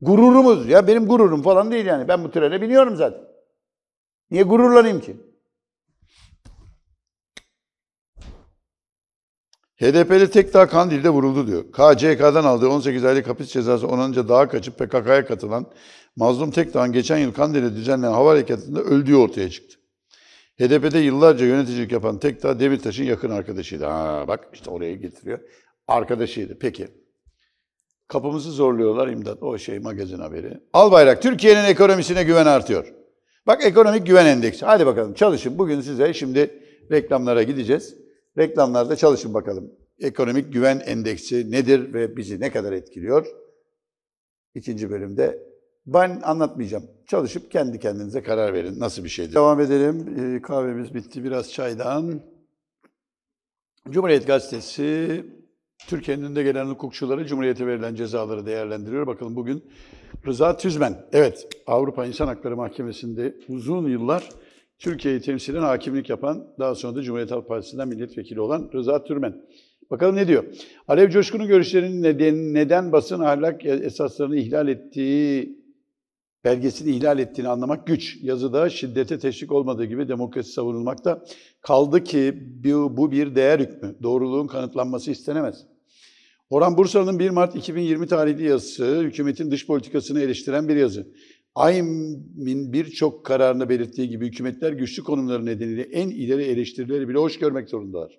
Gururumuz. Ya benim gururum falan değil yani. Ben bu trene biniyorum zaten. Niye gururlanayım ki? HDP'li tek daha Kandil'de vuruldu diyor. KCK'dan aldığı 18 aylık hapis cezası onanca daha kaçıp PKK'ya katılan Mazlum tek daha geçen yıl Kandil'de düzenlenen hava harekatında öldüğü ortaya çıktı. HDP'de yıllarca yöneticilik yapan tek Tekdağ Demirtaş'ın yakın arkadaşıydı. Ha bak işte oraya getiriyor. Arkadaşıydı. Peki. Kapımızı zorluyorlar imdat. O şey magazin haberi. Al bayrak. Türkiye'nin ekonomisine güven artıyor. Bak ekonomik güven endeksi. Hadi bakalım çalışın. Bugün size şimdi reklamlara gideceğiz. Reklamlarda çalışın bakalım. Ekonomik güven endeksi nedir ve bizi ne kadar etkiliyor? İkinci bölümde ben anlatmayacağım. Çalışıp kendi kendinize karar verin nasıl bir şeydir. Devam edelim. Ee, kahvemiz bitti. Biraz çaydan. Cumhuriyet Gazetesi Türkiye'nin önde gelen hukukçuları Cumhuriyete verilen cezaları değerlendiriyor. Bakalım bugün Rıza Tüzmen. Evet, Avrupa İnsan Hakları Mahkemesi'nde uzun yıllar Türkiye'yi temsilen hakimlik yapan, daha sonra da Cumhuriyet Halk Partisi'nden milletvekili olan Rıza Türmen. Bakalım ne diyor? Alev Coşkun'un görüşlerinin neden, neden basın ahlak esaslarını ihlal ettiği, belgesini ihlal ettiğini anlamak güç. Yazıda şiddete teşvik olmadığı gibi demokrasi savunulmakta. Kaldı ki bu, bu bir değer hükmü. Doğruluğun kanıtlanması istenemez. Orhan Bursalı'nın 1 Mart 2020 tarihli yazısı, hükümetin dış politikasını eleştiren bir yazı. AYM'in birçok kararını belirttiği gibi hükümetler güçlü konumları nedeniyle en ileri eleştirileri bile hoş görmek zorundalar.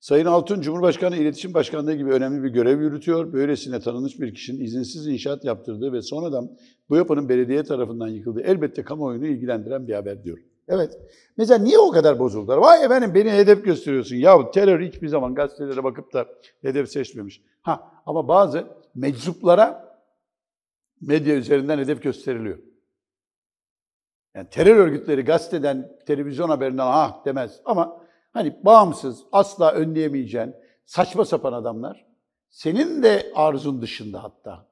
Sayın Altun, Cumhurbaşkanı İletişim Başkanlığı gibi önemli bir görev yürütüyor. Böylesine tanınmış bir kişinin izinsiz inşaat yaptırdığı ve sonradan bu yapının belediye tarafından yıkıldığı elbette kamuoyunu ilgilendiren bir haber diyor. Evet. Mesela niye o kadar bozuldular? Vay efendim beni hedef gösteriyorsun. Ya terör hiçbir zaman gazetelere bakıp da hedef seçmemiş. Ha ama bazı meczuplara medya üzerinden hedef gösteriliyor. Yani terör örgütleri gazeteden, televizyon haberinden ah demez ama hani bağımsız, asla önleyemeyeceğin saçma sapan adamlar senin de arzun dışında hatta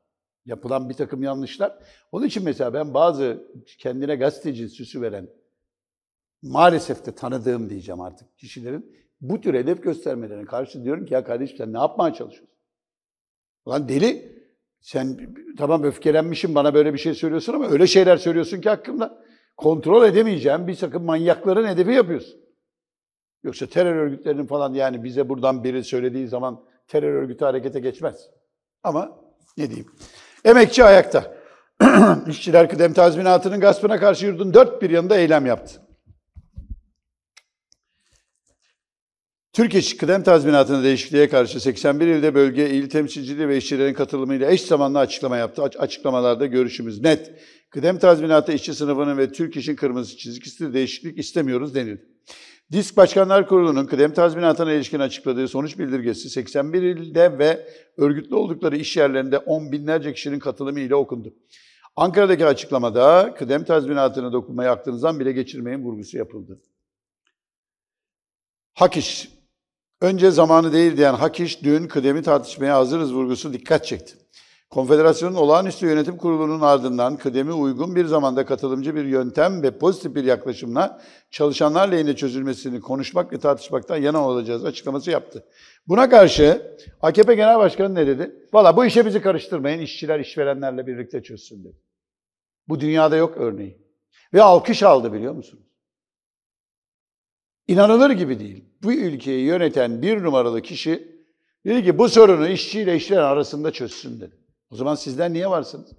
yapılan bir takım yanlışlar. Onun için mesela ben bazı kendine gazeteci süsü veren maalesef de tanıdığım diyeceğim artık kişilerin bu tür hedef göstermelerine karşı diyorum ki ya kardeşim sen ne yapmaya çalışıyorsun? Ulan deli sen tamam öfkelenmişim bana böyle bir şey söylüyorsun ama öyle şeyler söylüyorsun ki hakkımda kontrol edemeyeceğim bir sakın manyakların hedefi yapıyorsun. Yoksa terör örgütlerinin falan yani bize buradan biri söylediği zaman terör örgütü harekete geçmez. Ama ne diyeyim. Emekçi ayakta. İşçiler kıdem Tazminatı'nın gaspına karşı yurdun dört bir yanında eylem yaptı. Türkiye kıdem tazminatına değişikliğe karşı 81 ilde bölge, il temsilciliği ve işçilerin katılımıyla eş zamanlı açıklama yaptı. Açıklamalarda görüşümüz net. Kıdem tazminatı işçi sınıfının ve Türk İş'in kırmızı çizgisi değişiklik istemiyoruz denildi. Disk Başkanlar Kurulu'nun kıdem tazminatına ilişkin açıkladığı sonuç bildirgesi 81 ilde ve örgütlü oldukları iş yerlerinde on binlerce kişinin katılımı ile okundu. Ankara'daki açıklamada kıdem tazminatına dokunmayı aklınızdan bile geçirmeyin vurgusu yapıldı. Hak iş Önce zamanı değil diyen Hakiş, dün kıdemi tartışmaya hazırız vurgusu dikkat çekti. Konfederasyonun olağanüstü yönetim kurulunun ardından kıdemi uygun bir zamanda katılımcı bir yöntem ve pozitif bir yaklaşımla çalışanlar lehine çözülmesini konuşmak ve tartışmaktan yana olacağız açıklaması yaptı. Buna karşı AKP Genel Başkanı ne dedi? Valla bu işe bizi karıştırmayın, işçiler işverenlerle birlikte çözsün dedi. Bu dünyada yok örneği. Ve alkış aldı biliyor musunuz? İnanılır gibi değil bu ülkeyi yöneten bir numaralı kişi dedi ki bu sorunu işçiyle işçiler arasında çözsün dedi. O zaman sizden niye varsınız?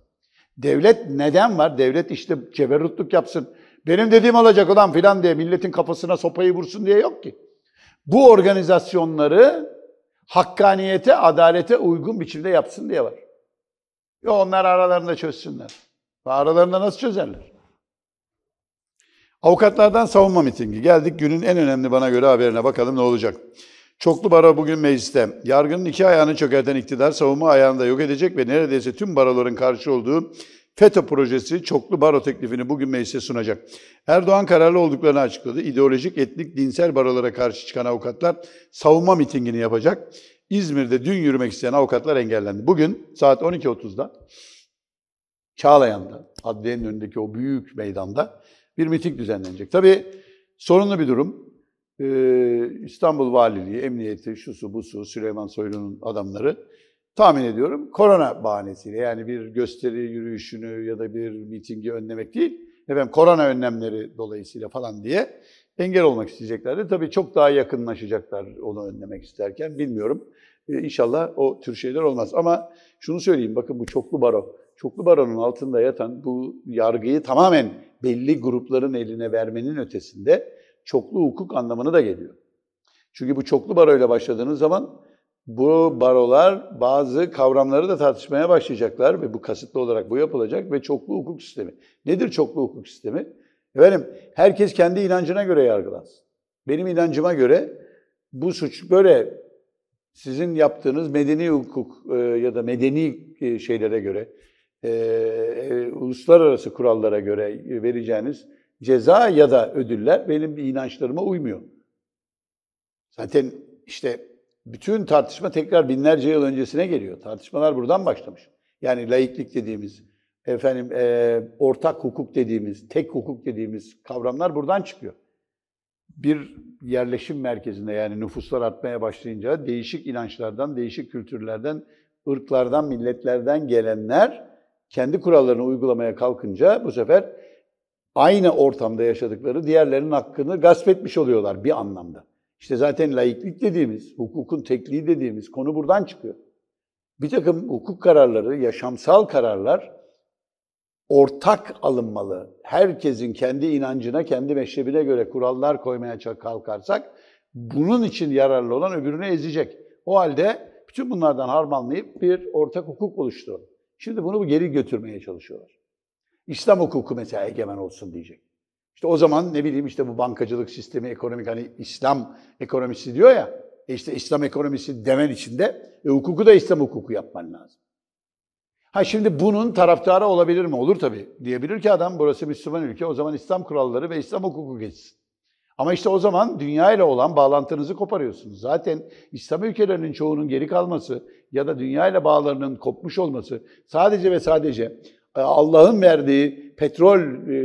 Devlet neden var? Devlet işte ceberutluk yapsın. Benim dediğim olacak olan filan diye milletin kafasına sopayı vursun diye yok ki. Bu organizasyonları hakkaniyete, adalete uygun biçimde yapsın diye var. Ya onlar aralarında çözsünler. Aralarında nasıl çözerler? Avukatlardan savunma mitingi. Geldik günün en önemli bana göre haberine bakalım ne olacak. Çoklu baro bugün mecliste. Yargının iki ayağını çökerten iktidar savunma ayağını da yok edecek ve neredeyse tüm baroların karşı olduğu FETÖ projesi çoklu baro teklifini bugün meclise sunacak. Erdoğan kararlı olduklarını açıkladı. İdeolojik, etnik, dinsel barolara karşı çıkan avukatlar savunma mitingini yapacak. İzmir'de dün yürümek isteyen avukatlar engellendi. Bugün saat 12.30'da Çağlayan'da, adliyenin önündeki o büyük meydanda bir miting düzenlenecek. Tabii sorunlu bir durum. Ee, İstanbul Valiliği, Emniyeti, şusu busu, Süleyman Soylu'nun adamları tahmin ediyorum korona bahanesiyle yani bir gösteri yürüyüşünü ya da bir mitingi önlemek değil, efendim korona önlemleri dolayısıyla falan diye engel olmak isteyeceklerdi. Tabii çok daha yakınlaşacaklar onu önlemek isterken bilmiyorum. Ee, inşallah o tür şeyler olmaz. Ama şunu söyleyeyim bakın bu çoklu baro çoklu baronun altında yatan bu yargıyı tamamen belli grupların eline vermenin ötesinde çoklu hukuk anlamını da geliyor. Çünkü bu çoklu baroyla başladığınız zaman bu barolar bazı kavramları da tartışmaya başlayacaklar ve bu kasıtlı olarak bu yapılacak ve çoklu hukuk sistemi. Nedir çoklu hukuk sistemi? Efendim herkes kendi inancına göre yargılansın. Benim inancıma göre bu suç böyle sizin yaptığınız medeni hukuk e, ya da medeni e, şeylere göre ee, e, uluslararası kurallara göre vereceğiniz ceza ya da ödüller benim inançlarıma uymuyor. Zaten işte bütün tartışma tekrar binlerce yıl öncesine geliyor. Tartışmalar buradan başlamış. Yani laiklik dediğimiz, efendim e, ortak hukuk dediğimiz, tek hukuk dediğimiz kavramlar buradan çıkıyor. Bir yerleşim merkezinde yani nüfuslar artmaya başlayınca değişik inançlardan, değişik kültürlerden, ırklardan, milletlerden gelenler kendi kurallarını uygulamaya kalkınca bu sefer aynı ortamda yaşadıkları diğerlerinin hakkını gasp etmiş oluyorlar bir anlamda. İşte zaten laiklik dediğimiz, hukukun tekliği dediğimiz konu buradan çıkıyor. Bir takım hukuk kararları, yaşamsal kararlar ortak alınmalı. Herkesin kendi inancına, kendi meşrebine göre kurallar koymaya kalkarsak bunun için yararlı olan öbürünü ezecek. O halde bütün bunlardan harmanlayıp bir ortak hukuk oluşturalım. Şimdi bunu geri götürmeye çalışıyorlar. İslam hukuku mesela egemen olsun diyecek. İşte o zaman ne bileyim işte bu bankacılık sistemi ekonomik hani İslam ekonomisi diyor ya. E işte İslam ekonomisi demen içinde e, hukuku da İslam hukuku yapman lazım. Ha şimdi bunun taraftarı olabilir mi? Olur tabii. Diyebilir ki adam burası Müslüman ülke o zaman İslam kuralları ve İslam hukuku geçsin. Ama işte o zaman dünya ile olan bağlantınızı koparıyorsunuz. Zaten İslam ülkelerinin çoğunun geri kalması ya da dünya ile bağlarının kopmuş olması sadece ve sadece e, Allah'ın verdiği petrol e,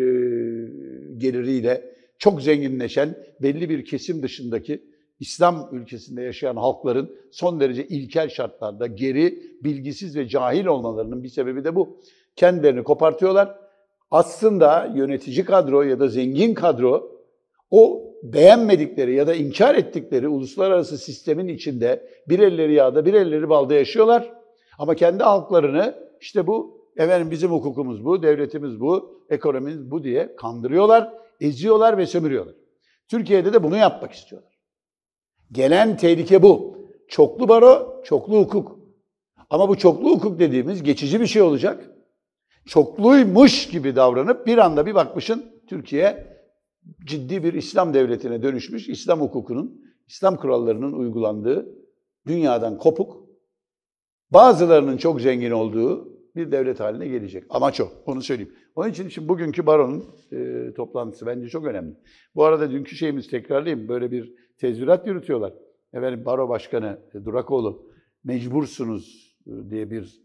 geliriyle çok zenginleşen belli bir kesim dışındaki İslam ülkesinde yaşayan halkların son derece ilkel şartlarda geri, bilgisiz ve cahil olmalarının bir sebebi de bu. Kendilerini kopartıyorlar. Aslında yönetici kadro ya da zengin kadro o beğenmedikleri ya da inkar ettikleri uluslararası sistemin içinde bir elleri yağda bir elleri balda yaşıyorlar. Ama kendi halklarını işte bu efendim bizim hukukumuz bu, devletimiz bu, ekonomimiz bu diye kandırıyorlar, eziyorlar ve sömürüyorlar. Türkiye'de de bunu yapmak istiyorlar. Gelen tehlike bu. Çoklu baro, çoklu hukuk. Ama bu çoklu hukuk dediğimiz geçici bir şey olacak. Çokluymuş gibi davranıp bir anda bir bakmışın Türkiye ciddi bir İslam devletine dönüşmüş, İslam hukukunun, İslam kurallarının uygulandığı, dünyadan kopuk, bazılarının çok zengin olduğu bir devlet haline gelecek. Amaç o, onu söyleyeyim. Onun için şimdi bugünkü baronun e, toplantısı bence çok önemli. Bu arada dünkü şeyimiz tekrarlayayım, böyle bir tezvirat yürütüyorlar. Efendim baro başkanı Durakoğlu, mecbursunuz e, diye bir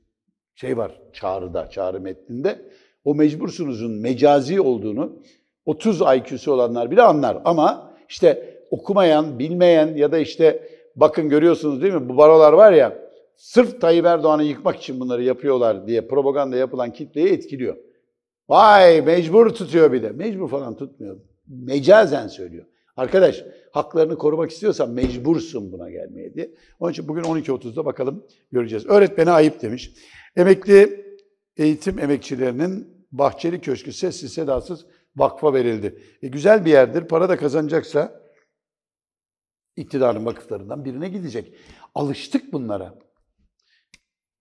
şey var çağrıda, çağrı metninde. O mecbursunuzun mecazi olduğunu, 30 IQ'su olanlar bile anlar. Ama işte okumayan, bilmeyen ya da işte bakın görüyorsunuz değil mi bu barolar var ya sırf Tayyip Erdoğan'ı yıkmak için bunları yapıyorlar diye propaganda yapılan kitleyi etkiliyor. Vay mecbur tutuyor bir de. Mecbur falan tutmuyor. Mecazen söylüyor. Arkadaş haklarını korumak istiyorsan mecbursun buna gelmeye diye. Onun için bugün 12.30'da bakalım göreceğiz. öğretmeni ayıp demiş. Emekli eğitim emekçilerinin Bahçeli Köşkü sessiz sedasız vakfa verildi. E, güzel bir yerdir. Para da kazanacaksa iktidarın vakıflarından birine gidecek. Alıştık bunlara.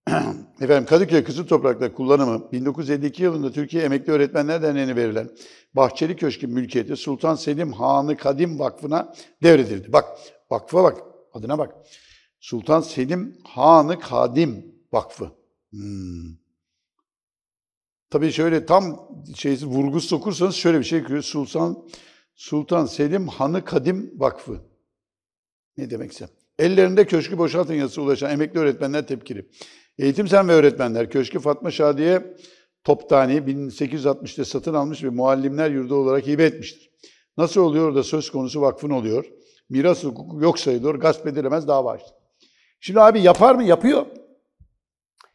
Efendim Kadıköy Kızıl Topraklar kullanımı 1952 yılında Türkiye Emekli Öğretmenler Derneği'ne verilen Bahçeli Köşkü mülkiyeti Sultan Selim Hanı Kadim Vakfı'na devredildi. Bak vakfa bak adına bak. Sultan Selim Hanı Kadim Vakfı. Hmm. Tabii şöyle tam şeysi vurgu sokursanız şöyle bir şey görüyoruz. Sultan Sultan Selim Hanı Kadim Vakfı. Ne demekse. Ellerinde köşkü boşaltın yazısı ulaşan emekli öğretmenler tepkili. Eğitim Sen ve Öğretmenler Köşkü Fatma Şadiye Toptani 1860'te satın almış ve muallimler yurdu olarak hibe etmiştir. Nasıl oluyor da söz konusu vakfın oluyor. Miras hukuku yok sayılır, gasp edilemez dava açtı. Şimdi abi yapar mı? Yapıyor.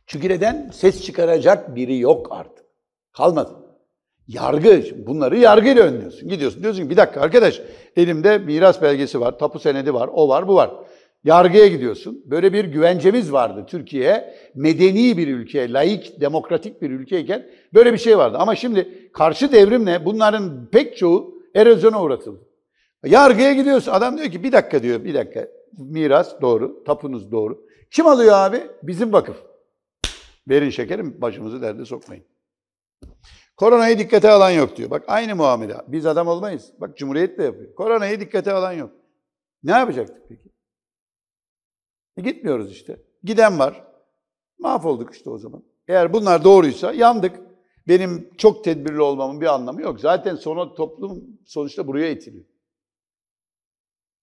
Çünkü neden? Ses çıkaracak biri yok artık. Kalmadı. Yargı, bunları yargıyla önlüyorsun. Gidiyorsun diyorsun ki bir dakika arkadaş elimde miras belgesi var, tapu senedi var, o var, bu var. Yargıya gidiyorsun. Böyle bir güvencemiz vardı Türkiye. Medeni bir ülke, laik, demokratik bir ülkeyken böyle bir şey vardı. Ama şimdi karşı devrimle bunların pek çoğu erozyona uğratıldı. Yargıya gidiyorsun. Adam diyor ki bir dakika diyor, bir dakika. Miras doğru, tapunuz doğru. Kim alıyor abi? Bizim vakıf. Verin şekerim, başımızı derde sokmayın. Koronayı dikkate alan yok diyor. Bak aynı muamele. Biz adam olmayız. Bak Cumhuriyet de yapıyor. Koronayı dikkate alan yok. Ne yapacaktık peki? E gitmiyoruz işte. Giden var. Mahvolduk işte o zaman. Eğer bunlar doğruysa yandık. Benim çok tedbirli olmamın bir anlamı yok. Zaten sonra toplum sonuçta buraya itiliyor.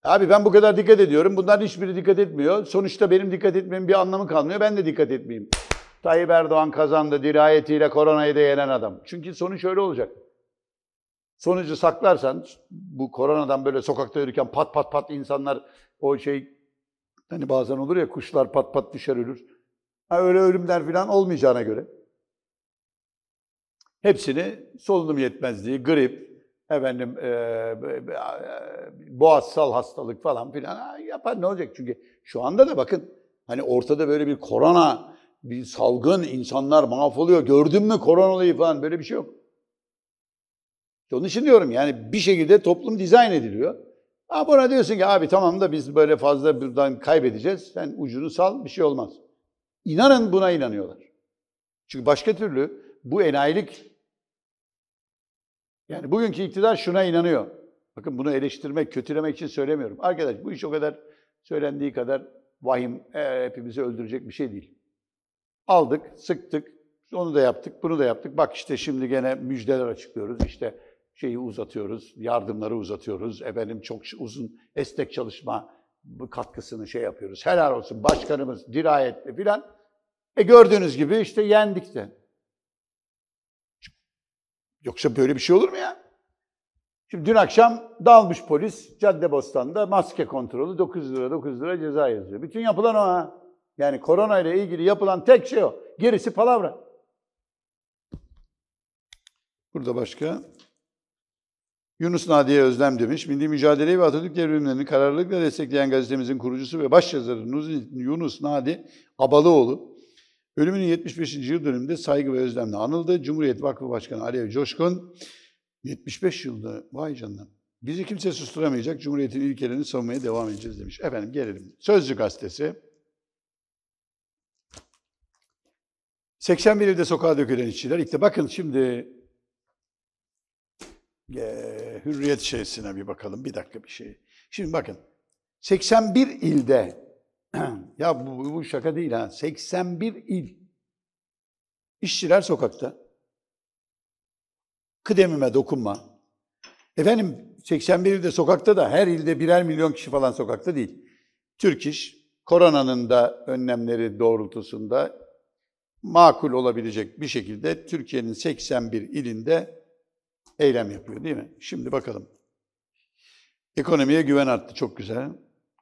Abi ben bu kadar dikkat ediyorum. Bunların hiçbiri dikkat etmiyor. Sonuçta benim dikkat etmemin bir anlamı kalmıyor. Ben de dikkat etmeyeyim. Tayyip Erdoğan kazandı dirayetiyle koronayı da yenen adam. Çünkü sonuç öyle olacak. Sonucu saklarsan bu koronadan böyle sokakta yürürken pat pat pat insanlar o şey hani bazen olur ya kuşlar pat pat dışarı ölür. Ha, öyle ölümler falan olmayacağına göre. Hepsini solunum yetmezliği, grip, efendim e, e, e, e boğazsal hastalık falan filan yapar ne olacak çünkü şu anda da bakın hani ortada böyle bir korona bir salgın, insanlar mahvoluyor. Gördün mü koronalıyı falan böyle bir şey yok. Onun için diyorum yani bir şekilde toplum dizayn ediliyor. Ama buna diyorsun ki abi tamam da biz böyle fazla buradan kaybedeceğiz. Sen ucunu sal bir şey olmaz. İnanın buna inanıyorlar. Çünkü başka türlü bu enayilik yani bugünkü iktidar şuna inanıyor. Bakın bunu eleştirmek, kötülemek için söylemiyorum. Arkadaş bu iş o kadar söylendiği kadar vahim e, hepimizi öldürecek bir şey değil. Aldık, sıktık, onu da yaptık, bunu da yaptık. Bak işte şimdi gene müjdeler açıklıyoruz. işte şeyi uzatıyoruz, yardımları uzatıyoruz. Efendim çok uzun estek çalışma katkısını şey yapıyoruz. Helal olsun başkanımız dirayetli filan. E gördüğünüz gibi işte yendik de. Yoksa böyle bir şey olur mu ya? Şimdi dün akşam dalmış polis Caddebostan'da maske kontrolü 9 lira 9 lira ceza yazıyor. Bütün yapılan o ha. Yani korona ile ilgili yapılan tek şey o. Gerisi palavra. Burada başka. Yunus Nadiye Özlem demiş, milli mücadeleyi ve Atatürk devrimlerini kararlılıkla destekleyen gazetemizin kurucusu ve başyazarı Yunus Nadi Abalıoğlu, ölümünün 75. yıl dönümünde saygı ve özlemle anıldı. Cumhuriyet Vakfı Başkanı Alev Coşkun, 75 yılda, vay canına, bizi kimse susturamayacak, Cumhuriyet'in ilkelerini savunmaya devam edeceğiz demiş. Efendim gelelim. Sözcü Gazetesi, 81 ilde sokağa dökülen işçiler. İşte bakın şimdi e, hürriyet şeysine bir bakalım. Bir dakika bir şey. Şimdi bakın 81 ilde ya bu, bu şaka değil ha 81 il işçiler sokakta. Kıdemime dokunma. Efendim 81 ilde sokakta da her ilde birer milyon kişi falan sokakta değil. Türk İş, koronanın da önlemleri doğrultusunda makul olabilecek bir şekilde Türkiye'nin 81 ilinde eylem yapıyor değil mi? Şimdi bakalım. Ekonomiye güven arttı çok güzel.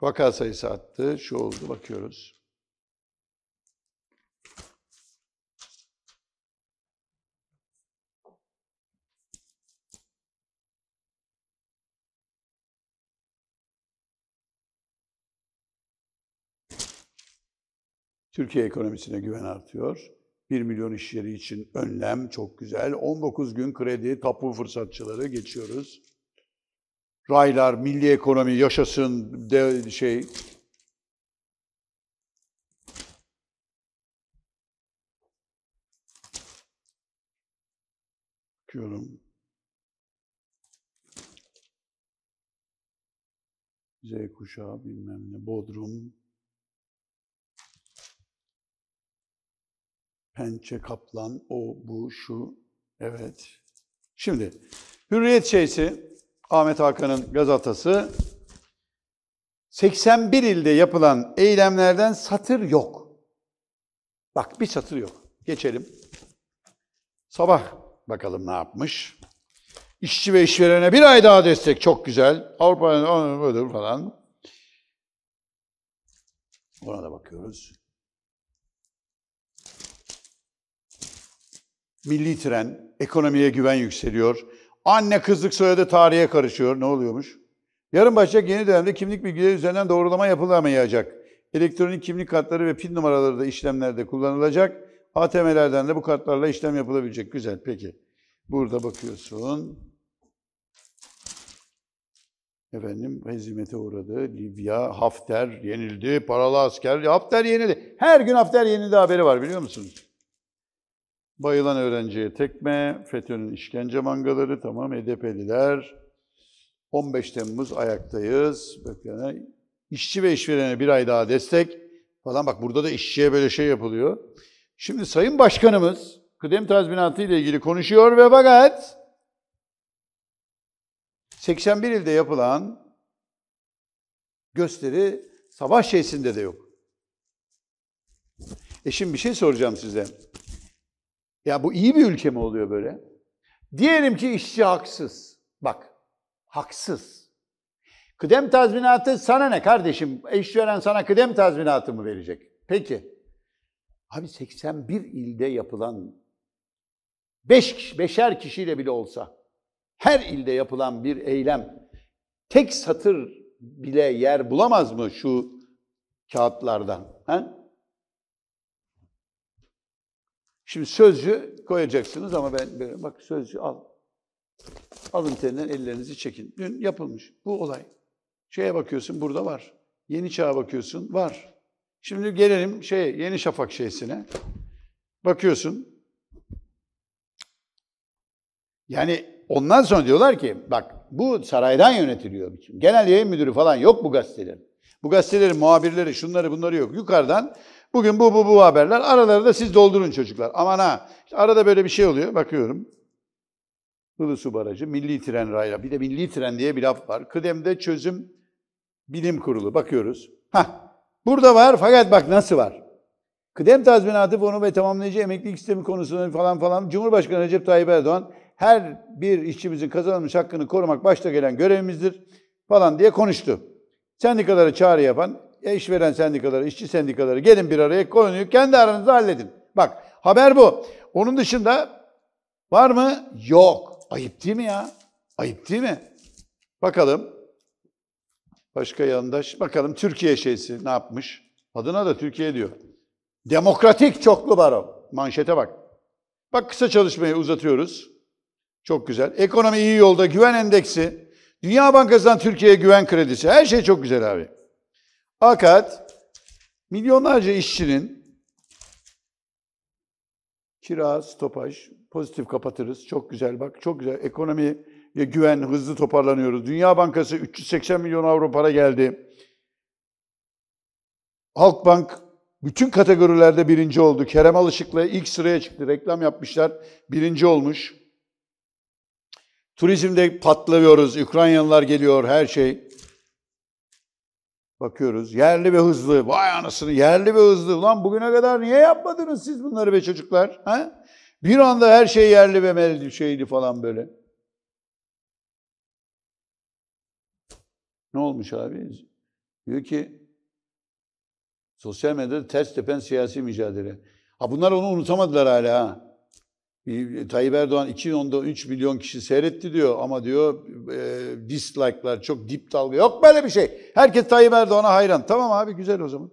Vaka sayısı arttı, şu oldu bakıyoruz. Türkiye ekonomisine güven artıyor. 1 milyon iş yeri için önlem çok güzel. 19 gün kredi, tapu fırsatçıları geçiyoruz. Raylar, milli ekonomi yaşasın de şey. Bakıyorum. Z kuşağı bilmem ne, Bodrum, pençe, kaplan, o, bu, şu. Evet. Şimdi Hürriyet şeysi Ahmet Hakan'ın gazetası 81 ilde yapılan eylemlerden satır yok. Bak bir satır yok. Geçelim. Sabah bakalım ne yapmış. İşçi ve işverene bir ay daha destek çok güzel. Avrupa'nın falan. Ona da bakıyoruz. milli tren, ekonomiye güven yükseliyor. Anne kızlık soyadı tarihe karışıyor. Ne oluyormuş? Yarın başlayacak yeni dönemde kimlik bilgileri üzerinden doğrulama yapılamayacak. Elektronik kimlik kartları ve pin numaraları da işlemlerde kullanılacak. ATM'lerden de bu kartlarla işlem yapılabilecek. Güzel, peki. Burada bakıyorsun. Efendim hezimete uğradı. Libya, Hafter yenildi. Paralı asker, Hafter yenildi. Her gün Hafter yenildi haberi var biliyor musunuz? Bayılan öğrenciye tekme, FETÖ'nün işkence mangaları, tamam HDP'liler. 15 Temmuz ayaktayız. Beklene. İşçi ve işverene bir ay daha destek falan. Bak burada da işçiye böyle şey yapılıyor. Şimdi Sayın Başkanımız kıdem tazminatı ile ilgili konuşuyor ve fakat 81 ilde yapılan gösteri Savaş şeysinde de yok. E şimdi bir şey soracağım size. Ya bu iyi bir ülke mi oluyor böyle? Diyelim ki işçi haksız. Bak, haksız. Kıdem tazminatı sana ne kardeşim? İşveren sana kıdem tazminatı mı verecek? Peki. Abi 81 ilde yapılan 5 kişi, beşer kişiyle bile olsa her ilde yapılan bir eylem tek satır bile yer bulamaz mı şu kağıtlardan? He? Şimdi sözcü koyacaksınız ama ben böyle bak sözcü al. Alın terinden ellerinizi çekin. Dün yapılmış bu olay. Şeye bakıyorsun burada var. Yeni çağa bakıyorsun var. Şimdi gelelim şey Yeni Şafak şeysine. Bakıyorsun. Yani ondan sonra diyorlar ki bak bu saraydan yönetiliyor. Şey. Genel yayın müdürü falan yok bu gazetelerin. Bu gazetelerin muhabirleri şunları bunları yok. Yukarıdan Bugün bu bu bu haberler. Araları da siz doldurun çocuklar. Aman ha. İşte arada böyle bir şey oluyor. Bakıyorum. su Barajı, Milli Tren Rayla. Bir de Milli Tren diye bir laf var. Kıdem'de çözüm bilim kurulu. Bakıyoruz. Ha, Burada var fakat bak nasıl var. Kıdem tazminatı fonu ve tamamlayıcı emeklilik sistemi konusunda falan falan Cumhurbaşkanı Recep Tayyip Erdoğan her bir işçimizin kazanılmış hakkını korumak başta gelen görevimizdir falan diye konuştu. Sendikalara çağrı yapan işveren sendikaları, işçi sendikaları gelin bir araya konuyu kendi aranızda halledin. Bak haber bu. Onun dışında var mı? Yok. Ayıp değil mi ya? Ayıp değil mi? Bakalım. Başka yandaş. Bakalım Türkiye şeysi ne yapmış? Adına da Türkiye diyor. Demokratik çoklu baro. Manşete bak. Bak kısa çalışmayı uzatıyoruz. Çok güzel. Ekonomi iyi yolda. Güven endeksi. Dünya Bankası'ndan Türkiye'ye güven kredisi. Her şey çok güzel abi. Fakat milyonlarca işçinin kira, stopaj, pozitif kapatırız. Çok güzel bak, çok güzel. Ekonomiye güven, hızlı toparlanıyoruz. Dünya Bankası 380 milyon avro para geldi. Halkbank bütün kategorilerde birinci oldu. Kerem Alışık'la ilk sıraya çıktı. Reklam yapmışlar. Birinci olmuş. Turizmde patlıyoruz. Ukraynalılar geliyor, her şey. Bakıyoruz yerli ve hızlı. Vay anasını yerli ve hızlı. Lan bugüne kadar niye yapmadınız siz bunları be çocuklar? Ha? Bir anda her şey yerli ve meldi şeydi falan böyle. Ne olmuş abi? Diyor ki sosyal medyada ters tepen siyasi mücadele. Ha bunlar onu unutamadılar hala ha. Tayyip Erdoğan 2013 milyon kişi seyretti diyor ama diyor e, dislike'lar çok dip dalga yok böyle bir şey. Herkes Tayyip Erdoğan'a hayran. Tamam abi güzel o zaman.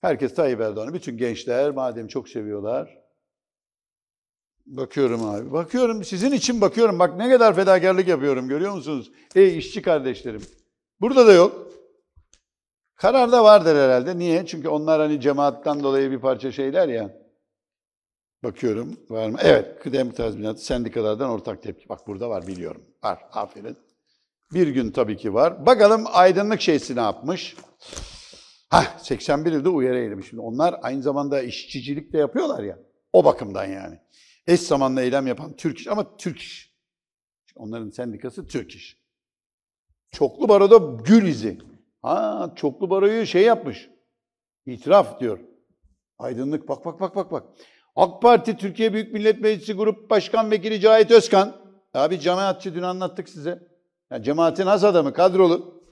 Herkes Tayyip Erdoğan'ı. Bütün gençler madem çok seviyorlar. Bakıyorum abi. Bakıyorum sizin için bakıyorum. Bak ne kadar fedakarlık yapıyorum görüyor musunuz? Ey işçi kardeşlerim. Burada da yok. Kararda vardır herhalde. Niye? Çünkü onlar hani cemaattan dolayı bir parça şeyler ya. Bakıyorum var mı? Evet, kıdem tazminatı sendikalardan ortak tepki. Bak burada var biliyorum. Var, aferin. Bir gün tabii ki var. Bakalım aydınlık şeysi ne yapmış? Hah, 81 yılda uyarı eylemi. Şimdi onlar aynı zamanda işçicilik de yapıyorlar ya. O bakımdan yani. Eş zamanlı eylem yapan Türk iş ama Türk iş. Onların sendikası Türk iş. Çoklu Baro'da gül izi. Ha, Çoklu Baro'yu şey yapmış. İtiraf diyor. Aydınlık bak bak bak bak bak. AK Parti Türkiye Büyük Millet Meclisi Grup Başkan Vekili Cahit Özkan. Abi cemaatçi dün anlattık size. Yani cemaatin has adamı, kadrolu.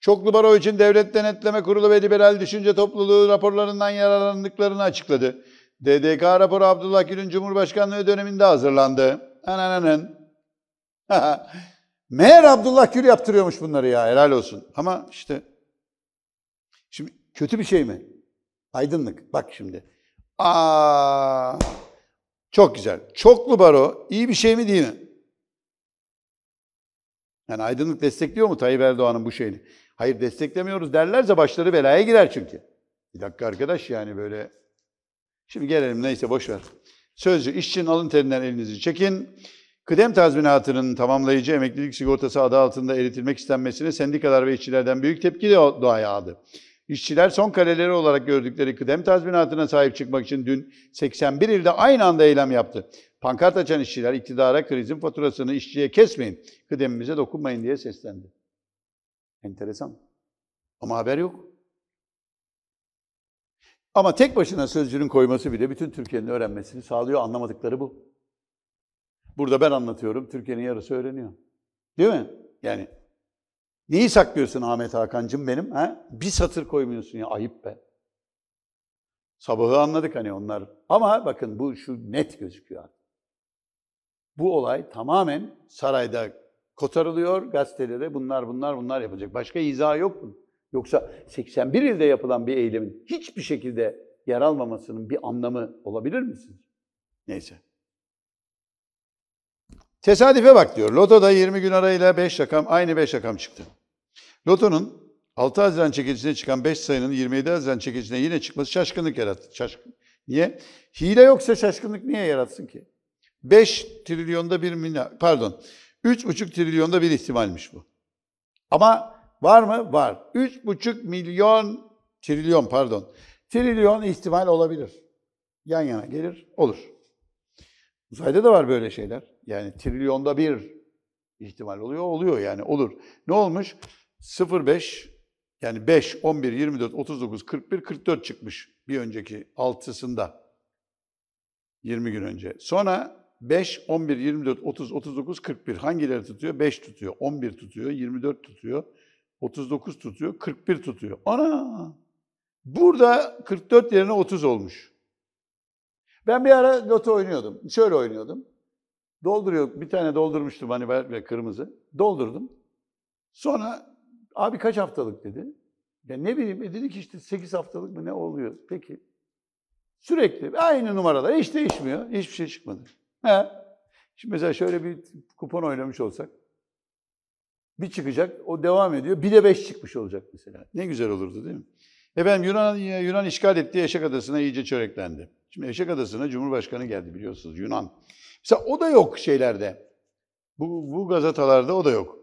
Çoklu Baro için Devlet Denetleme Kurulu ve Liberal Düşünce Topluluğu raporlarından yararlandıklarını açıkladı. DDK raporu Abdullah Gül'ün Cumhurbaşkanlığı döneminde hazırlandı. Anananın. Meğer Abdullah Gül yaptırıyormuş bunları ya helal olsun. Ama işte şimdi kötü bir şey mi? Aydınlık. Bak şimdi. Aa, çok güzel. Çoklu baro iyi bir şey mi değil mi? Yani aydınlık destekliyor mu Tayyip Erdoğan'ın bu şeyini? Hayır desteklemiyoruz derlerse başları belaya girer çünkü. Bir dakika arkadaş yani böyle. Şimdi gelelim neyse boş ver. Sözcü işçinin alın terinden elinizi çekin. Kıdem tazminatının tamamlayıcı emeklilik sigortası adı altında eritilmek istenmesine sendikalar ve işçilerden büyük tepki doğaya aldı. İşçiler son kaleleri olarak gördükleri kıdem tazminatına sahip çıkmak için dün 81 ilde aynı anda eylem yaptı. Pankart açan işçiler iktidara krizin faturasını işçiye kesmeyin, kıdemimize dokunmayın diye seslendi. Enteresan. Ama haber yok. Ama tek başına sözcünün koyması bile bütün Türkiye'nin öğrenmesini sağlıyor. Anlamadıkları bu. Burada ben anlatıyorum, Türkiye'nin yarısı öğreniyor. Değil mi? Yani Neyi saklıyorsun Ahmet Hakan'cığım benim? He? Bir satır koymuyorsun ya ayıp be. Sabahı anladık hani onlar. Ama bakın bu şu net gözüküyor. Bu olay tamamen sarayda kotarılıyor gazetelere bunlar bunlar bunlar yapılacak. Başka izah yok mu? Yoksa 81 ilde yapılan bir eylemin hiçbir şekilde yer almamasının bir anlamı olabilir misiniz? Neyse. Tesadüfe bak diyor. Loto'da 20 gün arayla 5 rakam, aynı 5 rakam çıktı. Loto'nun 6 Haziran çekilişine çıkan 5 sayının 27 Haziran çekilişine yine çıkması şaşkınlık yarattı. Şaşkın. Niye? Hile yoksa şaşkınlık niye yaratsın ki? 5 trilyonda bir milyar, pardon 3,5 trilyonda bir ihtimalmiş bu. Ama var mı? Var. 3,5 milyon trilyon pardon. Trilyon ihtimal olabilir. Yan yana gelir, olur. Uzayda da var böyle şeyler. Yani trilyonda bir ihtimal oluyor, oluyor yani olur. Ne olmuş? 05 yani 5, 11, 24, 39, 41, 44 çıkmış bir önceki altısında. 20 gün önce. Sonra 5, 11, 24, 30, 39, 41. Hangileri tutuyor? 5 tutuyor, 11 tutuyor, 24 tutuyor, 39 tutuyor, 41 tutuyor. Ana! Burada 44 yerine 30 olmuş. Ben bir ara loto oynuyordum. Şöyle oynuyordum. Dolduruyor, bir tane doldurmuştum hani böyle kırmızı. Doldurdum. Sonra Abi kaç haftalık dedi. Ya ne bileyim e dedi ki işte 8 haftalık mı ne oluyor. Peki. Sürekli aynı numaralar hiç değişmiyor. Hiçbir şey çıkmadı. He. Şimdi mesela şöyle bir kupon oynamış olsak. Bir çıkacak, o devam ediyor. Bir de beş çıkmış olacak mesela. Ne güzel olurdu değil mi? Efendim Yunan, e, Yunan işgal ettiği Eşek Adası'na iyice çöreklendi. Şimdi Eşek Adası'na Cumhurbaşkanı geldi biliyorsunuz Yunan. Mesela o da yok şeylerde. Bu, bu gazetalarda o da yok.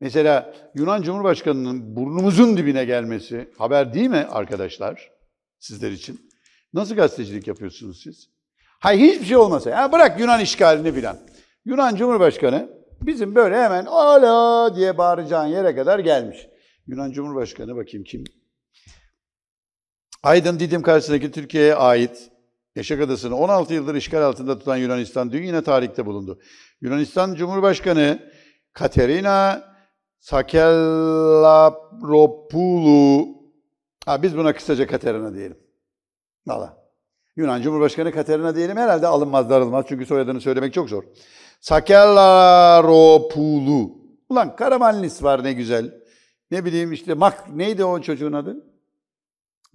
Mesela Yunan Cumhurbaşkanı'nın burnumuzun dibine gelmesi haber değil mi arkadaşlar sizler için? Nasıl gazetecilik yapıyorsunuz siz? Hayır hiçbir şey olmasa. Ya bırak Yunan işgalini filan. Yunan Cumhurbaşkanı bizim böyle hemen ala diye bağıracağın yere kadar gelmiş. Yunan Cumhurbaşkanı bakayım kim? Aydın Didim karşısındaki Türkiye'ye ait Yaşak Adası'nı 16 yıldır işgal altında tutan Yunanistan dün yine tarihte bulundu. Yunanistan Cumhurbaşkanı Katerina Sakellaropoulou. Ha, biz buna kısaca Katerina diyelim. Valla. Yunan Cumhurbaşkanı Katerina diyelim. Herhalde alınmaz darılmaz. Çünkü soyadını söylemek çok zor. Sakellaropulu, Ulan Karamanlis var ne güzel. Ne bileyim işte Mak neydi o çocuğun adı?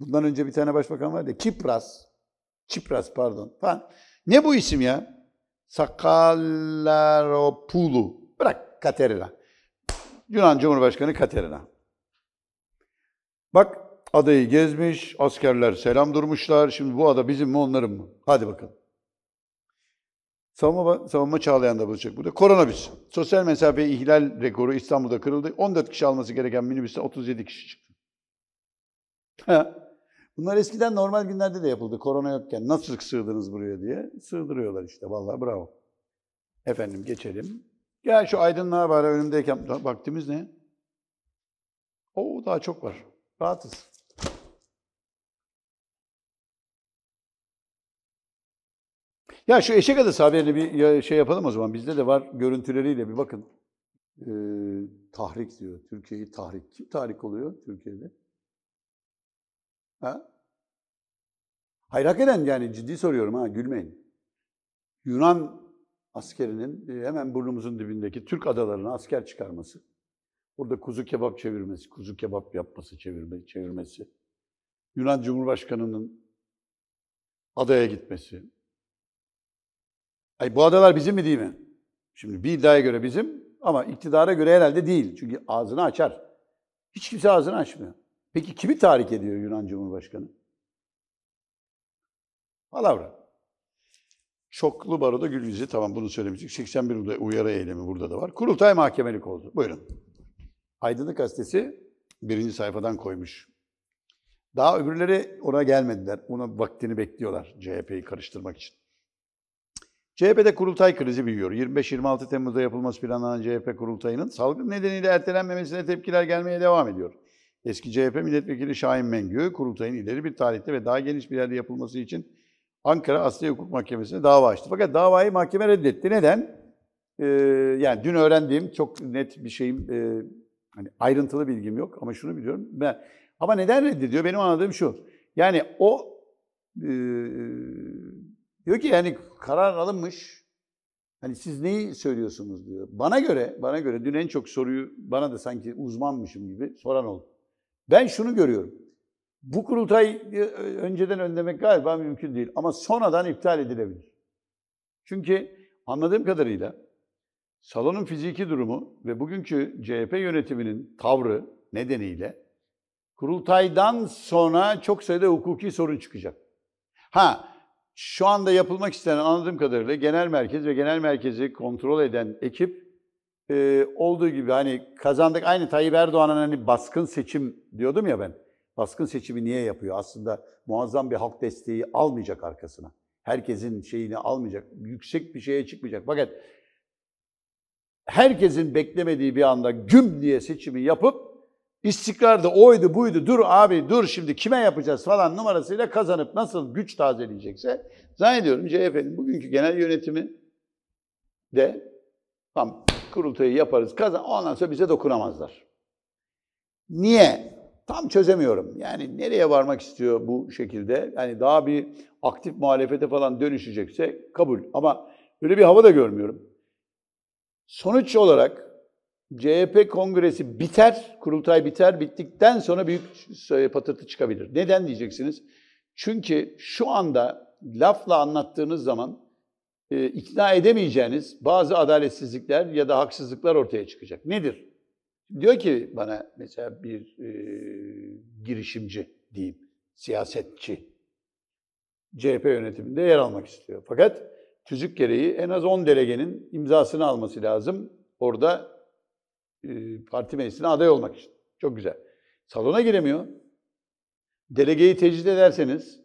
Bundan önce bir tane başbakan vardı. Kipras. Çipras pardon. Falan. Ne bu isim ya? Sakellaropulu, Bırak Katerina. Yunan Cumhurbaşkanı Katerina. Bak adayı gezmiş, askerler selam durmuşlar. Şimdi bu ada bizim mi onların mı? Hadi bakalım. Savunma, savunma Çağlayan da bulacak burada. Koronavirüs. Sosyal mesafe ihlal rekoru İstanbul'da kırıldı. 14 kişi alması gereken minibüste 37 kişi çıktı. Bunlar eskiden normal günlerde de yapıldı. Korona yokken nasıl sığdınız buraya diye. Sığdırıyorlar işte. Vallahi bravo. Efendim geçelim. Gel şu aydınlığa bari önümdeyken vaktimiz ne? Oo daha çok var. Rahatız. Ya şu eşek adası haberini bir şey yapalım o zaman. Bizde de var görüntüleriyle bir bakın. Ee, tahrik diyor. Türkiye'yi tahrik. Kim tahrik oluyor Türkiye'de? Ha? Hayrak eden yani ciddi soruyorum ha gülmeyin. Yunan askerinin e, hemen burnumuzun dibindeki Türk adalarına asker çıkarması. Burada kuzu kebap çevirmesi, kuzu kebap yapması, çevirme, çevirmesi. Yunan Cumhurbaşkanı'nın adaya gitmesi. Ay bu adalar bizim mi değil mi? Şimdi bir iddiaya göre bizim ama iktidara göre herhalde değil. Çünkü ağzını açar. Hiç kimse ağzını açmıyor. Peki kimi tahrik ediyor Yunan Cumhurbaşkanı? Palavra. Şoklu Baro'da Gül Yüzü, tamam bunu söylemiştik. 81 uyarı eylemi burada da var. Kurultay mahkemelik oldu. Buyurun. Aydınlık Gazetesi birinci sayfadan koymuş. Daha öbürleri ona gelmediler. Ona vaktini bekliyorlar CHP'yi karıştırmak için. CHP'de kurultay krizi büyüyor. 25-26 Temmuz'da yapılması planlanan CHP kurultayının salgın nedeniyle ertelenmemesine tepkiler gelmeye devam ediyor. Eski CHP milletvekili Şahin Mengü, kurultayın ileri bir tarihte ve daha geniş bir yerde yapılması için Ankara Asli Hukuk Mahkemesi'ne dava açtı. Fakat davayı mahkeme reddetti. Neden? Ee, yani dün öğrendiğim çok net bir şeyim, e, hani ayrıntılı bilgim yok ama şunu biliyorum. Ben, ama neden reddediyor? Benim anladığım şu. Yani o e, diyor ki yani karar alınmış. Hani siz neyi söylüyorsunuz diyor. Bana göre, bana göre dün en çok soruyu bana da sanki uzmanmışım gibi soran oldu. Ben şunu görüyorum. Bu kurultay e, önceden önlemek galiba mümkün değil ama sonradan iptal edilebilir. Çünkü anladığım kadarıyla salonun fiziki durumu ve bugünkü CHP yönetiminin tavrı nedeniyle kurultaydan sonra çok sayıda hukuki sorun çıkacak. Ha şu anda yapılmak istenen anladığım kadarıyla genel merkez ve genel merkezi kontrol eden ekip e, olduğu gibi hani kazandık aynı Tayyip Erdoğan'ın hani baskın seçim diyordum ya ben baskın seçimi niye yapıyor? Aslında muazzam bir halk desteği almayacak arkasına. Herkesin şeyini almayacak. Yüksek bir şeye çıkmayacak. Fakat herkesin beklemediği bir anda güm diye seçimi yapıp istikrar da oydu buydu dur abi dur şimdi kime yapacağız falan numarasıyla kazanıp nasıl güç tazeleyecekse zannediyorum CHP'nin bugünkü genel yönetimi de tam kurultayı yaparız kazan ondan sonra bize dokunamazlar. Niye? tam çözemiyorum. Yani nereye varmak istiyor bu şekilde? Yani daha bir aktif muhalefete falan dönüşecekse kabul. Ama böyle bir hava da görmüyorum. Sonuç olarak CHP kongresi biter, kurultay biter, bittikten sonra büyük şey, patırtı çıkabilir. Neden diyeceksiniz? Çünkü şu anda lafla anlattığınız zaman e, ikna edemeyeceğiniz bazı adaletsizlikler ya da haksızlıklar ortaya çıkacak. Nedir? Diyor ki bana mesela bir e, girişimci diyeyim, siyasetçi CHP yönetiminde yer almak istiyor. Fakat tüzük gereği en az 10 delegenin imzasını alması lazım. Orada e, parti meclisine aday olmak için. Çok güzel. Salona giremiyor. Delegeyi tecrit ederseniz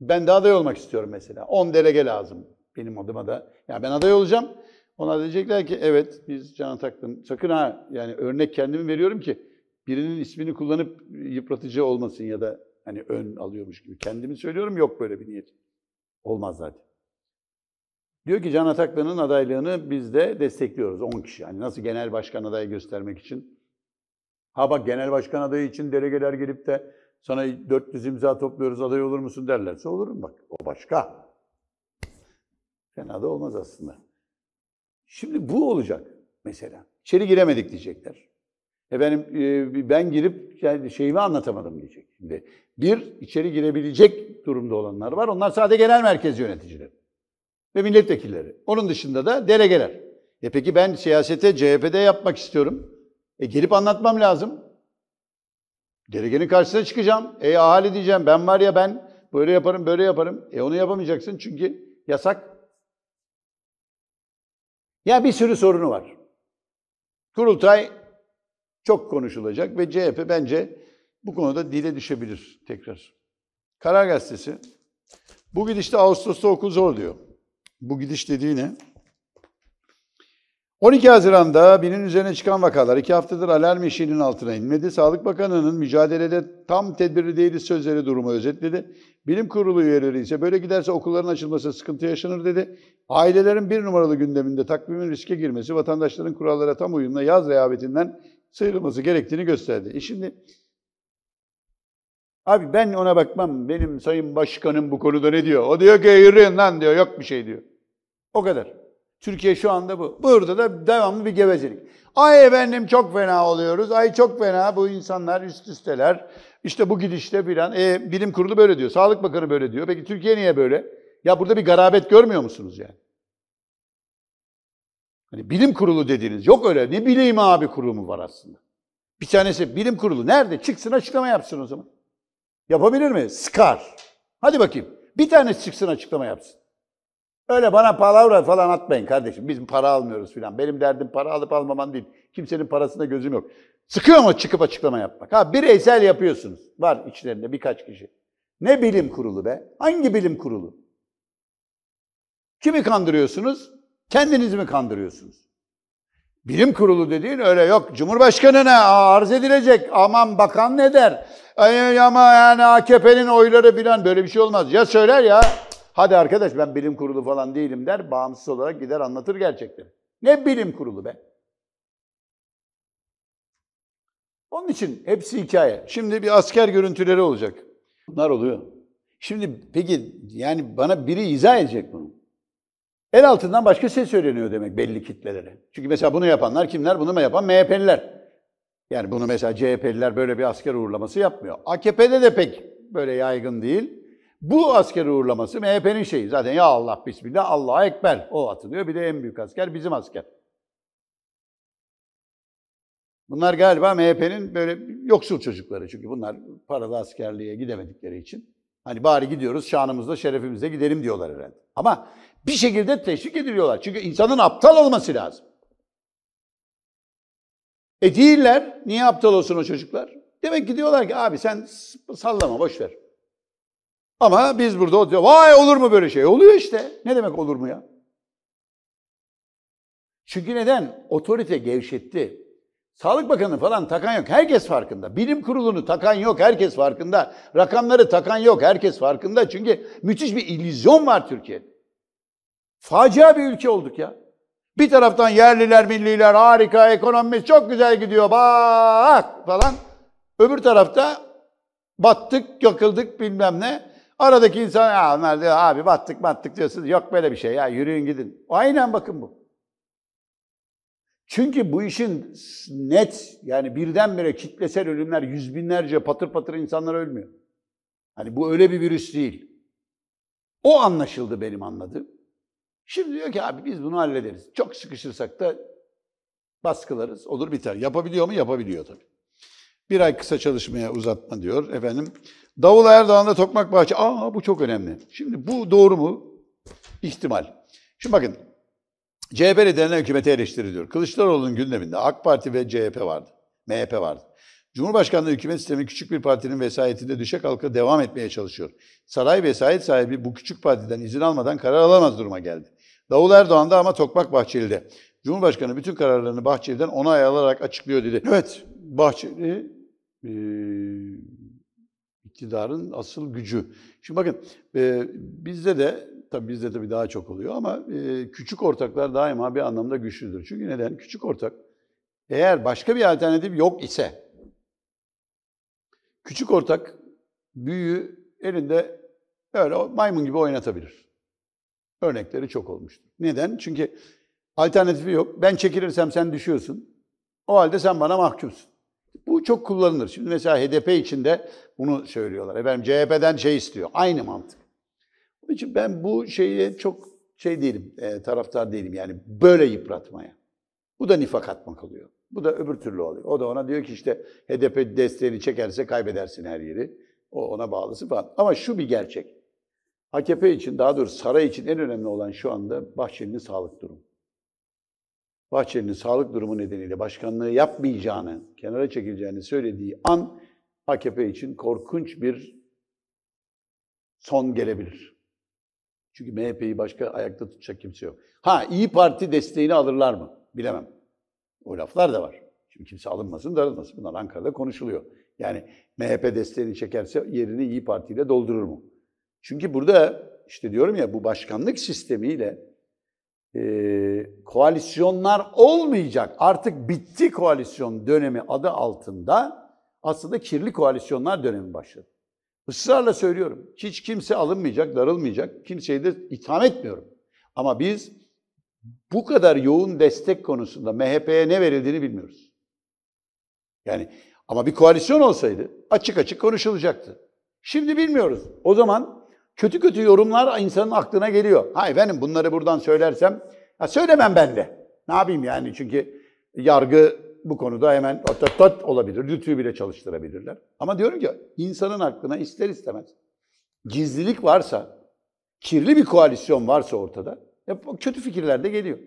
ben de aday olmak istiyorum mesela. 10 delege lazım benim adıma da. Ya yani ben aday olacağım. Ona diyecekler ki evet biz Can Atak'tan sakın ha yani örnek kendimi veriyorum ki birinin ismini kullanıp yıpratıcı olmasın ya da hani ön alıyormuş gibi. Kendimi söylüyorum yok böyle bir niyet. Olmaz zaten. Diyor ki Can Ataklı'nın adaylığını biz de destekliyoruz 10 kişi. Yani nasıl genel başkan adayı göstermek için. Ha bak genel başkan adayı için delegeler gelip de sana 400 imza topluyoruz aday olur musun derlerse olurum bak. O başka. Fena da olmaz aslında. Şimdi bu olacak mesela. İçeri giremedik diyecekler. Efendim e, ben girip yani şeyimi anlatamadım diyecek. Şimdi bir içeri girebilecek durumda olanlar var. Onlar sadece genel merkez yöneticileri ve milletvekilleri. Onun dışında da delegeler. E peki ben siyasete CHP'de yapmak istiyorum. E gelip anlatmam lazım. Delegenin karşısına çıkacağım. E ahali diyeceğim ben var ya ben böyle yaparım böyle yaparım. E onu yapamayacaksın çünkü yasak. Ya bir sürü sorunu var. Kurultay çok konuşulacak ve CHP bence bu konuda dile düşebilir tekrar. Karar Gazetesi. Bu gidişte Ağustos'ta okul zor diyor. Bu gidiş dediği ne? 12 Haziran'da binin üzerine çıkan vakalar iki haftadır alarm eşiğinin altına inmedi. Sağlık Bakanı'nın mücadelede tam tedbirli değiliz sözleri durumu özetledi. Bilim kurulu üyeleri ise böyle giderse okulların açılması sıkıntı yaşanır dedi. Ailelerin bir numaralı gündeminde takvimin riske girmesi vatandaşların kurallara tam uyumla yaz rehavetinden sıyrılması gerektiğini gösterdi. E şimdi abi ben ona bakmam. Benim sayın başkanım bu konuda ne diyor? O diyor ki yürüyün lan diyor yok bir şey diyor. O kadar. Türkiye şu anda bu. Burada da devamlı bir gevezelik. Ay efendim çok fena oluyoruz. Ay çok fena bu insanlar üst üsteler. İşte bu gidişte bir an. E, bilim kurulu böyle diyor. Sağlık Bakanı böyle diyor. Peki Türkiye niye böyle? Ya burada bir garabet görmüyor musunuz yani? Hani bilim kurulu dediğiniz yok öyle. Ne bileyim abi kurumu var aslında. Bir tanesi bilim kurulu nerede? Çıksın açıklama yapsın o zaman. Yapabilir mi? Skar. Hadi bakayım. Bir tanesi çıksın açıklama yapsın. Öyle bana palavra falan atmayın kardeşim. Biz para almıyoruz filan. Benim derdim para alıp almaman değil. Kimsenin parasına gözüm yok. Sıkıyor mu çıkıp açıklama yapmak? Ha bireysel yapıyorsunuz. Var içlerinde birkaç kişi. Ne bilim kurulu be? Hangi bilim kurulu? Kimi kandırıyorsunuz? Kendinizi mi kandırıyorsunuz? Bilim kurulu dediğin öyle yok. Cumhurbaşkanına arz edilecek. Aman bakan ne der? Ay, ama yani AKP'nin oyları bilen böyle bir şey olmaz. Ya söyler ya. Hadi arkadaş ben bilim kurulu falan değilim der. Bağımsız olarak gider anlatır gerçekleri. Ne bilim kurulu be? Onun için hepsi hikaye. Şimdi bir asker görüntüleri olacak. Bunlar oluyor. Şimdi peki yani bana biri izah edecek bunu. El altından başka ses söyleniyor demek belli kitlelere. Çünkü mesela bunu yapanlar kimler? Bunu mu yapan? MHP'liler. Yani bunu mesela CHP'liler böyle bir asker uğurlaması yapmıyor. AKP'de de pek böyle yaygın değil. Bu asker uğurlaması MHP'nin şeyi. Zaten ya Allah bismillah, Allah'a ekber o atılıyor. Bir de en büyük asker bizim asker. Bunlar galiba MHP'nin böyle yoksul çocukları. Çünkü bunlar paralı askerliğe gidemedikleri için. Hani bari gidiyoruz şanımızla şerefimizle gidelim diyorlar herhalde. Ama bir şekilde teşvik ediliyorlar. Çünkü insanın aptal olması lazım. E değiller. Niye aptal olsun o çocuklar? Demek ki diyorlar ki abi sen sallama boş ver. Ama biz burada oturuyoruz. Vay olur mu böyle şey? Oluyor işte. Ne demek olur mu ya? Çünkü neden? Otorite gevşetti. Sağlık Bakanı falan takan yok. Herkes farkında. Bilim kurulunu takan yok. Herkes farkında. Rakamları takan yok. Herkes farkında. Çünkü müthiş bir illüzyon var Türkiye. Facia bir ülke olduk ya. Bir taraftan yerliler, milliler harika, ekonomimiz çok güzel gidiyor bak falan. Öbür tarafta battık, yakıldık bilmem ne. Aradaki insan ya onlar diyor abi battık battık diyorsunuz. Yok böyle bir şey ya yürüyün gidin. Aynen bakın bu. Çünkü bu işin net yani birdenbire kitlesel ölümler yüz binlerce patır patır insanlar ölmüyor. Hani bu öyle bir virüs değil. O anlaşıldı benim anladığım. Şimdi diyor ki abi biz bunu hallederiz. Çok sıkışırsak da baskılarız. Olur biter. Yapabiliyor mu? Yapabiliyor tabii. Bir ay kısa çalışmaya uzatma diyor efendim. Davul Erdoğan'da Tokmak Bahçe. Aa bu çok önemli. Şimdi bu doğru mu? İhtimal. Şimdi bakın CHP liderine hükümeti eleştiri Kılıçdaroğlu'nun gündeminde AK Parti ve CHP vardı. MHP vardı. Cumhurbaşkanlığı hükümet sistemi küçük bir partinin vesayetinde düşe kalka devam etmeye çalışıyor. Saray vesayet sahibi bu küçük partiden izin almadan karar alamaz duruma geldi. Davul Erdoğan'da ama Tokmak Bahçeli'de. Cumhurbaşkanı bütün kararlarını Bahçeli'den onay alarak açıklıyor dedi. Evet, Bahçeli e, iktidarın asıl gücü. Şimdi bakın bizde de tabii bizde de bir daha çok oluyor ama küçük ortaklar daima bir anlamda güçlüdür. Çünkü neden? Küçük ortak eğer başka bir alternatif yok ise küçük ortak büyüğü elinde öyle maymun gibi oynatabilir. Örnekleri çok olmuştur. Neden? Çünkü alternatifi yok. Ben çekilirsem sen düşüyorsun. O halde sen bana mahkumsun. Bu çok kullanılır. Şimdi mesela HDP içinde bunu söylüyorlar. Efendim CHP'den şey istiyor. Aynı mantık. Onun için ben bu şeyi çok şey değilim, e, taraftar değilim yani böyle yıpratmaya. Bu da nifak atmak oluyor. Bu da öbür türlü oluyor. O da ona diyor ki işte HDP desteğini çekerse kaybedersin her yeri. O ona bağlısı falan. Ama şu bir gerçek. AKP için daha doğrusu saray için en önemli olan şu anda Bahçeli'nin sağlık durumu. Bahçeli'nin sağlık durumu nedeniyle başkanlığı yapmayacağını, kenara çekileceğini söylediği an AKP için korkunç bir son gelebilir. Çünkü MHP'yi başka ayakta tutacak kimse yok. Ha İyi Parti desteğini alırlar mı? Bilemem. O laflar da var. Şimdi kimse alınmasın, darılmasın. Bunlar Ankara'da konuşuluyor. Yani MHP desteğini çekerse yerini İyi Parti ile doldurur mu? Çünkü burada işte diyorum ya bu başkanlık sistemiyle e, koalisyonlar olmayacak. Artık bitti koalisyon dönemi adı altında aslında kirli koalisyonlar dönemi başladı. Israrla söylüyorum. Hiç kimse alınmayacak, darılmayacak. Kimseyi de itham etmiyorum. Ama biz bu kadar yoğun destek konusunda MHP'ye ne verildiğini bilmiyoruz. Yani ama bir koalisyon olsaydı açık açık konuşulacaktı. Şimdi bilmiyoruz. O zaman kötü kötü yorumlar insanın aklına geliyor. Ha benim bunları buradan söylersem, ya söylemem ben de. Ne yapayım yani çünkü yargı bu konuda hemen tot tot, olabilir, rütüyü bile çalıştırabilirler. Ama diyorum ki insanın aklına ister istemez gizlilik varsa, kirli bir koalisyon varsa ortada, kötü fikirler de geliyor.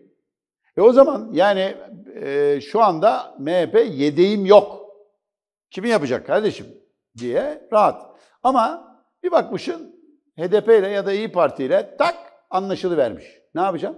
E o zaman yani e, şu anda MHP yedeğim yok. Kimi yapacak kardeşim diye rahat. Ama bir bakmışın HDP ile ya da İyi Parti ile tak anlaşılı vermiş. Ne yapacağım?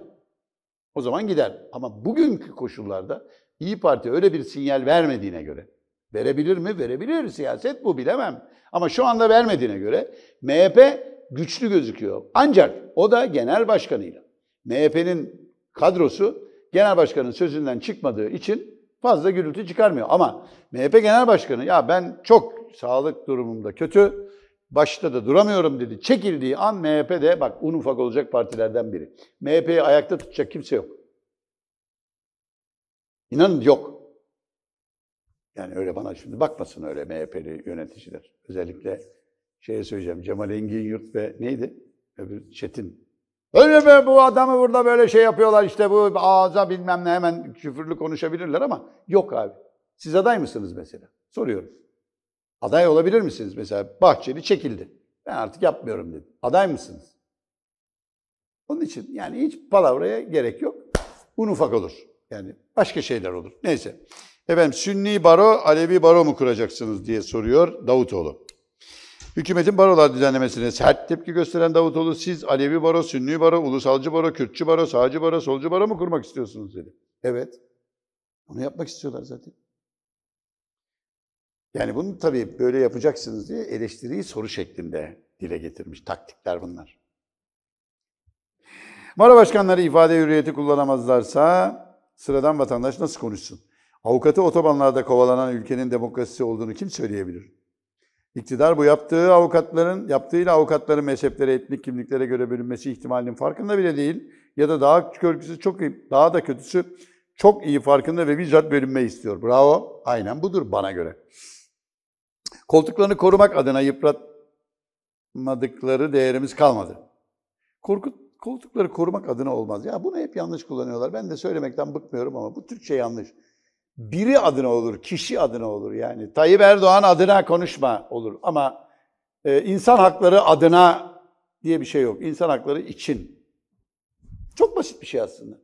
O zaman gider. Ama bugünkü koşullarda İyi Parti öyle bir sinyal vermediğine göre verebilir mi? Verebilir. Siyaset bu bilemem. Ama şu anda vermediğine göre MHP güçlü gözüküyor. Ancak o da genel başkanıyla. MHP'nin kadrosu genel başkanın sözünden çıkmadığı için fazla gürültü çıkarmıyor. Ama MHP genel başkanı ya ben çok sağlık durumumda kötü, başta da duramıyorum dedi. Çekildiği an MHP'de bak un ufak olacak partilerden biri. MHP'yi ayakta tutacak kimse yok. İnanın yok. Yani öyle bana şimdi bakmasın öyle MHP'li yöneticiler. Özellikle şeye söyleyeceğim Cemal Engin Yurt ve neydi? Öbür Çetin. Öyle be bu adamı burada böyle şey yapıyorlar işte bu ağza bilmem ne hemen küfürlü konuşabilirler ama yok abi. Siz aday mısınız mesela? Soruyorum. Aday olabilir misiniz? Mesela Bahçeli çekildi. Ben artık yapmıyorum dedi. Aday mısınız? Onun için yani hiç palavraya gerek yok. Un ufak olur. Yani başka şeyler olur. Neyse. Efendim Sünni baro, Alevi baro mu kuracaksınız diye soruyor Davutoğlu. Hükümetin barolar düzenlemesine sert tepki gösteren Davutoğlu siz Alevi baro, Sünni baro, ulusalcı baro, Kürtçü baro, sağcı baro, solcu baro mu kurmak istiyorsunuz dedi. Evet. Onu yapmak istiyorlar zaten. Yani bunu tabii böyle yapacaksınız diye eleştiriyi soru şeklinde dile getirmiş. Taktikler bunlar. Mara başkanları ifade hürriyeti kullanamazlarsa sıradan vatandaş nasıl konuşsun? Avukatı otobanlarda kovalanan ülkenin demokrasisi olduğunu kim söyleyebilir? İktidar bu yaptığı avukatların, yaptığıyla avukatların mezheplere, etnik kimliklere göre bölünmesi ihtimalinin farkında bile değil ya da daha kötüsü çok iyi, daha da kötüsü çok iyi farkında ve bizzat bölünme istiyor. Bravo. Aynen budur bana göre. Koltuklarını korumak adına yıpratmadıkları değerimiz kalmadı. Korkut, koltukları korumak adına olmaz. Ya bunu hep yanlış kullanıyorlar. Ben de söylemekten bıkmıyorum ama bu Türkçe yanlış. Biri adına olur, kişi adına olur yani. Tayyip Erdoğan adına konuşma olur ama e, insan hakları adına diye bir şey yok. İnsan hakları için. Çok basit bir şey aslında.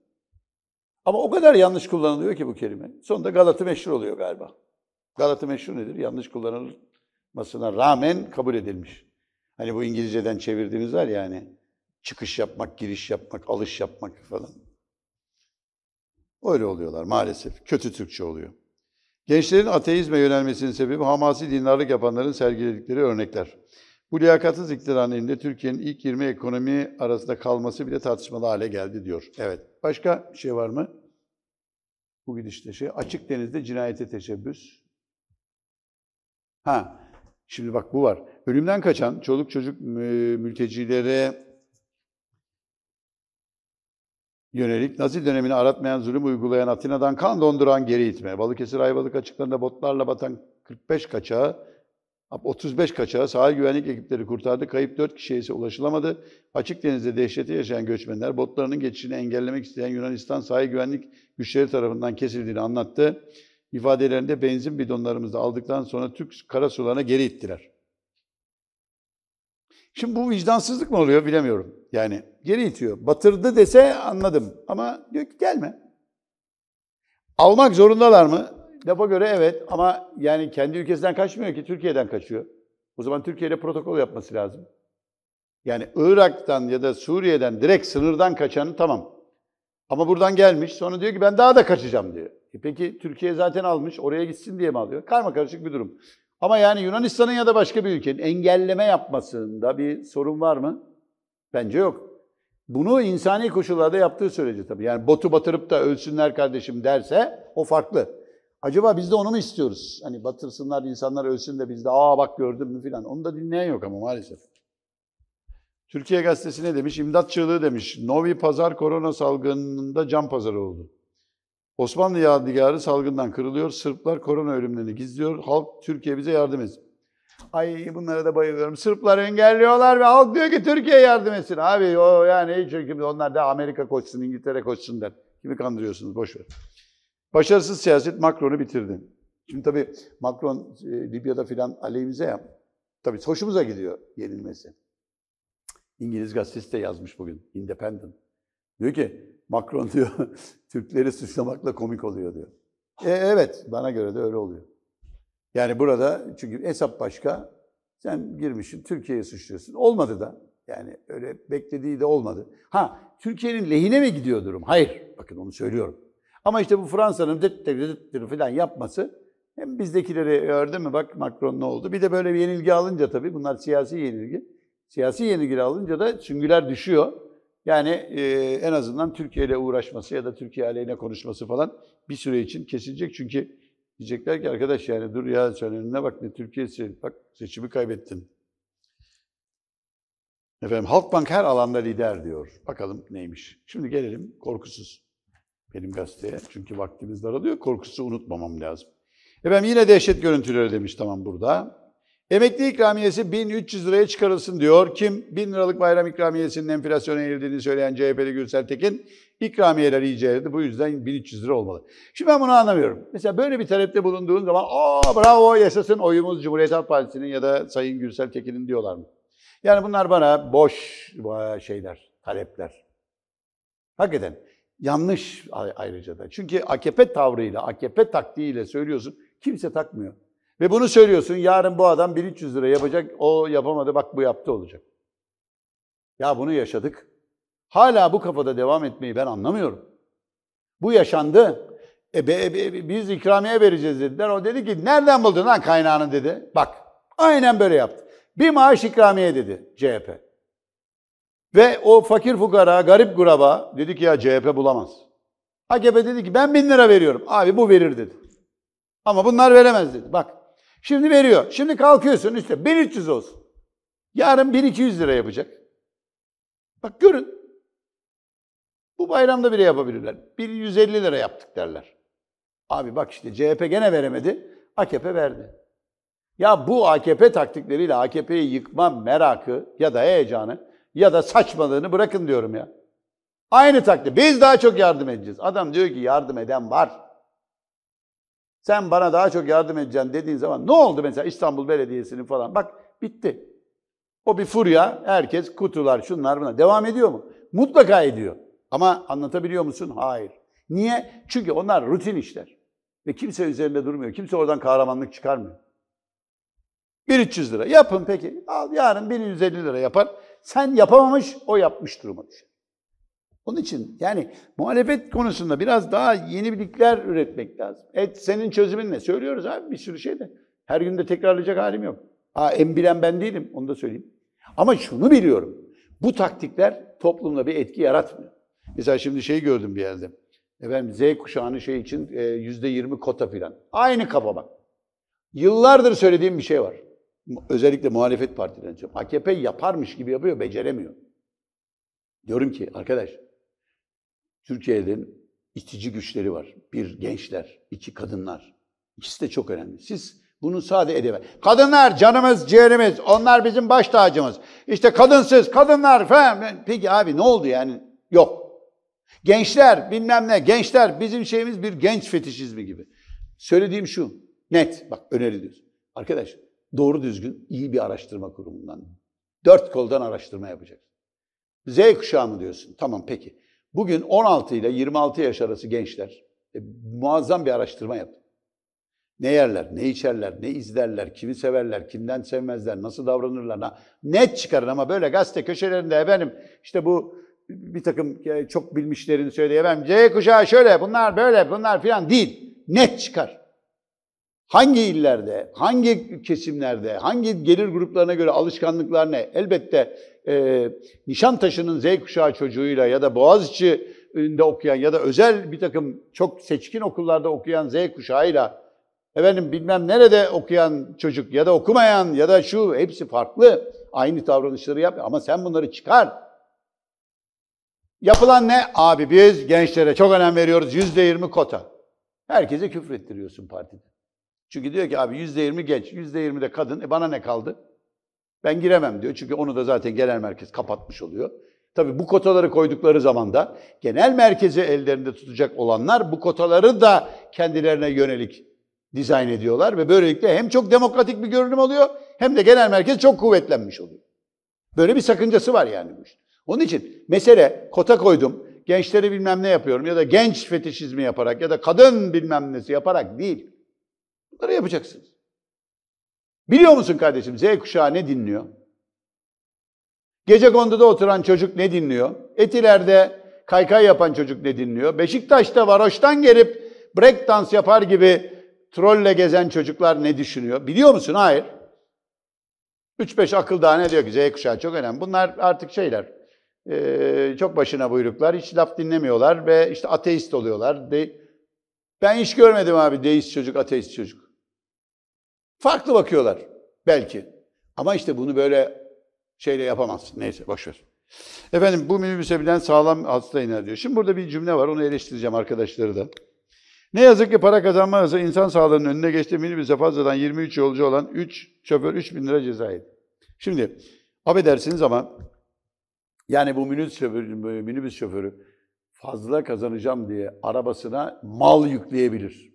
Ama o kadar yanlış kullanılıyor ki bu kelime. Sonunda Galata meşhur oluyor galiba. Galata meşhur nedir? Yanlış kullanılır masına rağmen kabul edilmiş. Hani bu İngilizceden çevirdiğimiz var ya hani, çıkış yapmak, giriş yapmak, alış yapmak falan. Öyle oluyorlar maalesef. Kötü Türkçe oluyor. Gençlerin ateizme yönelmesinin sebebi hamasi dindarlık yapanların sergiledikleri örnekler. Bu liyakatsız iktidarın elinde Türkiye'nin ilk 20 ekonomi arasında kalması bile tartışmalı hale geldi diyor. Evet. Başka bir şey var mı? Bu gidişte şey. Açık denizde cinayete teşebbüs. Ha, Şimdi bak bu var. Ölümden kaçan çoluk çocuk mültecilere yönelik Nazi dönemini aratmayan zulüm uygulayan Atina'dan kan donduran geri itme. Balıkesir Ayvalık açıklarında botlarla batan 45 kaçağı 35 kaçağı sahil güvenlik ekipleri kurtardı. Kayıp 4 kişiye ise ulaşılamadı. Açık denizde dehşete yaşayan göçmenler botlarının geçişini engellemek isteyen Yunanistan sahil güvenlik güçleri tarafından kesildiğini anlattı ifadelerinde benzin bidonlarımızı aldıktan sonra Türk karasularına geri ittiler. Şimdi bu vicdansızlık mı oluyor bilemiyorum. Yani geri itiyor. Batırdı dese anladım ama diyor ki gelme. Almak zorundalar mı? Lafa göre evet ama yani kendi ülkesinden kaçmıyor ki Türkiye'den kaçıyor. O zaman Türkiye ile protokol yapması lazım. Yani Irak'tan ya da Suriye'den direkt sınırdan kaçanı tamam. Ama buradan gelmiş sonra diyor ki ben daha da kaçacağım diyor. E peki Türkiye zaten almış, oraya gitsin diye mi alıyor? Karma karışık bir durum. Ama yani Yunanistan'ın ya da başka bir ülkenin engelleme yapmasında bir sorun var mı? Bence yok. Bunu insani koşullarda yaptığı sürece tabii. Yani botu batırıp da ölsünler kardeşim derse o farklı. Acaba biz de onu mu istiyoruz? Hani batırsınlar, insanlar ölsün de biz de aa bak gördüm mü filan. Onu da dinleyen yok ama maalesef. Türkiye Gazetesi ne demiş? İmdat çığlığı demiş. Novi Pazar korona salgınında can pazarı oldu. Osmanlı Yadigarı salgından kırılıyor. Sırplar korona ölümlerini gizliyor. Halk Türkiye bize yardım etsin. Ay bunlara da bayılıyorum. Sırplar engelliyorlar ve halk diyor ki Türkiye yardım etsin. Abi o yani hiç çünkü onlar da Amerika koşsun, İngiltere koşsun der. Kimi kandırıyorsunuz? Boş ver. Başarısız siyaset Macron'u bitirdi. Şimdi tabii Macron e, Libya'da filan aleyhimize ya. Tabii hoşumuza gidiyor yenilmesi. İngiliz gazetesi de yazmış bugün. Independent. Diyor ki Macron diyor Türkleri suçlamakla komik oluyor diyor. E, evet bana göre de öyle oluyor. Yani burada çünkü hesap başka. Sen girmişsin Türkiye'yi suçluyorsun. Olmadı da. Yani öyle beklediği de olmadı. Ha Türkiye'nin lehine mi gidiyor durum? Hayır. Bakın onu söylüyorum. Ama işte bu Fransa'nın dıt dıt dıt falan yapması hem bizdekileri gördü mü bak Macron ne oldu. Bir de böyle bir yenilgi alınca tabii bunlar siyasi yenilgi. Siyasi yenilgi alınca da süngüler düşüyor. Yani e, en azından Türkiye ile uğraşması ya da Türkiye aleyhine konuşması falan bir süre için kesilecek. Çünkü diyecekler ki arkadaş yani dur ya sen önüne bak ne Türkiye'si bak seçimi kaybettin. Efendim Halkbank her alanda lider diyor. Bakalım neymiş. Şimdi gelelim korkusuz benim gazeteye. Çünkü vaktimiz daralıyor. Korkusu unutmamam lazım. Efendim yine dehşet görüntüleri demiş tamam burada. Emekli ikramiyesi 1300 liraya çıkarılsın diyor. Kim? 1000 liralık bayram ikramiyesinin enflasyona eğildiğini söyleyen CHP'li Gülsel Tekin ikramiyeler iyice eridi. Bu yüzden 1300 lira olmalı. Şimdi ben bunu anlamıyorum. Mesela böyle bir talepte bulunduğun zaman aa bravo yaşasın oyumuz Cumhuriyet Halk Partisi'nin ya da Sayın Gülsel Tekin'in diyorlar mı? Yani bunlar bana boş şeyler, talepler. Hakikaten yanlış ayrıca da. Çünkü AKP tavrıyla, AKP taktiğiyle söylüyorsun kimse takmıyor. Ve bunu söylüyorsun yarın bu adam 1300 lira yapacak, o yapamadı bak bu yaptı olacak. Ya bunu yaşadık. Hala bu kafada devam etmeyi ben anlamıyorum. Bu yaşandı. E, be, e be, biz ikramiye vereceğiz dediler. O dedi ki nereden buldun lan kaynağını dedi. Bak aynen böyle yaptı. Bir maaş ikramiye dedi CHP. Ve o fakir fukara, garip guraba dedi ki ya CHP bulamaz. AKP dedi ki ben bin lira veriyorum. Abi bu verir dedi. Ama bunlar veremez dedi. Bak Şimdi veriyor. Şimdi kalkıyorsun üstte 1300 olsun. Yarın 1200 lira yapacak. Bak görün. Bu bayramda bile yapabilirler. 1.150 lira yaptık derler. Abi bak işte CHP gene veremedi. AKP verdi. Ya bu AKP taktikleriyle AKP'yi yıkma merakı ya da heyecanı ya da saçmalığını bırakın diyorum ya. Aynı taktik. Biz daha çok yardım edeceğiz. Adam diyor ki yardım eden var. Sen bana daha çok yardım edeceksin dediğin zaman ne oldu mesela İstanbul Belediyesi'nin falan? Bak bitti. O bir furya, herkes kutular, şunlar buna Devam ediyor mu? Mutlaka ediyor. Ama anlatabiliyor musun? Hayır. Niye? Çünkü onlar rutin işler. Ve kimse üzerinde durmuyor. Kimse oradan kahramanlık çıkarmıyor. 1300 lira. Yapın peki. Al yarın 1150 lira yapar. Sen yapamamış, o yapmış duruma düşer. Onun için yani muhalefet konusunda biraz daha yeni yenilikler üretmek lazım. Et senin çözümün ne? Söylüyoruz abi bir sürü şey de. Her gün de tekrarlayacak halim yok. Aa, en bilen ben değilim onu da söyleyeyim. Ama şunu biliyorum. Bu taktikler toplumda bir etki yaratmıyor. Mesela şimdi şey gördüm bir yerde. Efendim Z kuşağını şey için e, yüzde yirmi kota filan. Aynı kafa bak. Yıllardır söylediğim bir şey var. Özellikle muhalefet partilerine AKP yaparmış gibi yapıyor, beceremiyor. Diyorum ki arkadaş Türkiye'nin itici güçleri var. Bir gençler, iki kadınlar. İkisi de çok önemli. Siz bunu sade edemez. Kadınlar canımız, ciğerimiz. Onlar bizim baş tacımız. İşte kadınsız, kadınlar falan. Peki abi ne oldu yani? Yok. Gençler bilmem ne. Gençler bizim şeyimiz bir genç fetişizmi gibi. Söylediğim şu. Net. Bak öneri diyoruz. Arkadaş doğru düzgün iyi bir araştırma kurumundan. Dört koldan araştırma yapacak. Z kuşağı mı diyorsun? Tamam peki. Bugün 16 ile 26 yaş arası gençler e, muazzam bir araştırma yaptı. Ne yerler, ne içerler, ne izlerler, kimi severler, kimden sevmezler, nasıl davranırlar. Na, net çıkarın ama böyle gazete köşelerinde efendim işte bu bir takım e, çok bilmişlerin söyleyemem. C kuşağı şöyle, bunlar böyle, bunlar filan değil. Net çıkar. Hangi illerde, hangi kesimlerde, hangi gelir gruplarına göre alışkanlıklar ne? Elbette e, Nişantaşı'nın Z kuşağı çocuğuyla ya da Boğaziçi'nde okuyan ya da özel bir takım çok seçkin okullarda okuyan Z kuşağıyla efendim bilmem nerede okuyan çocuk ya da okumayan ya da şu hepsi farklı. Aynı davranışları yap ama sen bunları çıkar. Yapılan ne? Abi biz gençlere çok önem veriyoruz. Yüzde yirmi kota. Herkese küfür ettiriyorsun partide. Çünkü diyor ki abi yüzde yirmi genç, yüzde yirmi de kadın. E bana ne kaldı? Ben giremem diyor. Çünkü onu da zaten genel merkez kapatmış oluyor. Tabii bu kotaları koydukları zaman da genel merkezi ellerinde tutacak olanlar bu kotaları da kendilerine yönelik dizayn ediyorlar ve böylelikle hem çok demokratik bir görünüm oluyor hem de genel merkez çok kuvvetlenmiş oluyor. Böyle bir sakıncası var yani bu işte. Onun için mesele kota koydum, gençleri bilmem ne yapıyorum ya da genç fetişizmi yaparak ya da kadın bilmem nesi yaparak değil. Bunları yapacaksınız. Biliyor musun kardeşim Z kuşağı ne dinliyor? Gece konduda oturan çocuk ne dinliyor? Etiler'de kaykay yapan çocuk ne dinliyor? Beşiktaş'ta varoştan gelip break dans yapar gibi trolle gezen çocuklar ne düşünüyor? Biliyor musun? Hayır. 3-5 akıl daha ne diyor ki Z kuşağı çok önemli. Bunlar artık şeyler. E, çok başına buyruklar. Hiç laf dinlemiyorlar ve işte ateist oluyorlar. ben hiç görmedim abi deist çocuk, ateist çocuk. Farklı bakıyorlar belki. Ama işte bunu böyle şeyle yapamazsın. Neyse boşver. Efendim bu minibüse bilen sağlam hasta iner diyor. Şimdi burada bir cümle var onu eleştireceğim arkadaşları da. Ne yazık ki para kazanma hızı insan sağlığının önüne geçti. Minibüse fazladan 23 yolcu olan 3 şoför 3 bin lira ceza yedi. Şimdi affedersiniz ama yani bu minibüs şoförü, minibüs şoförü fazla kazanacağım diye arabasına mal yükleyebilir.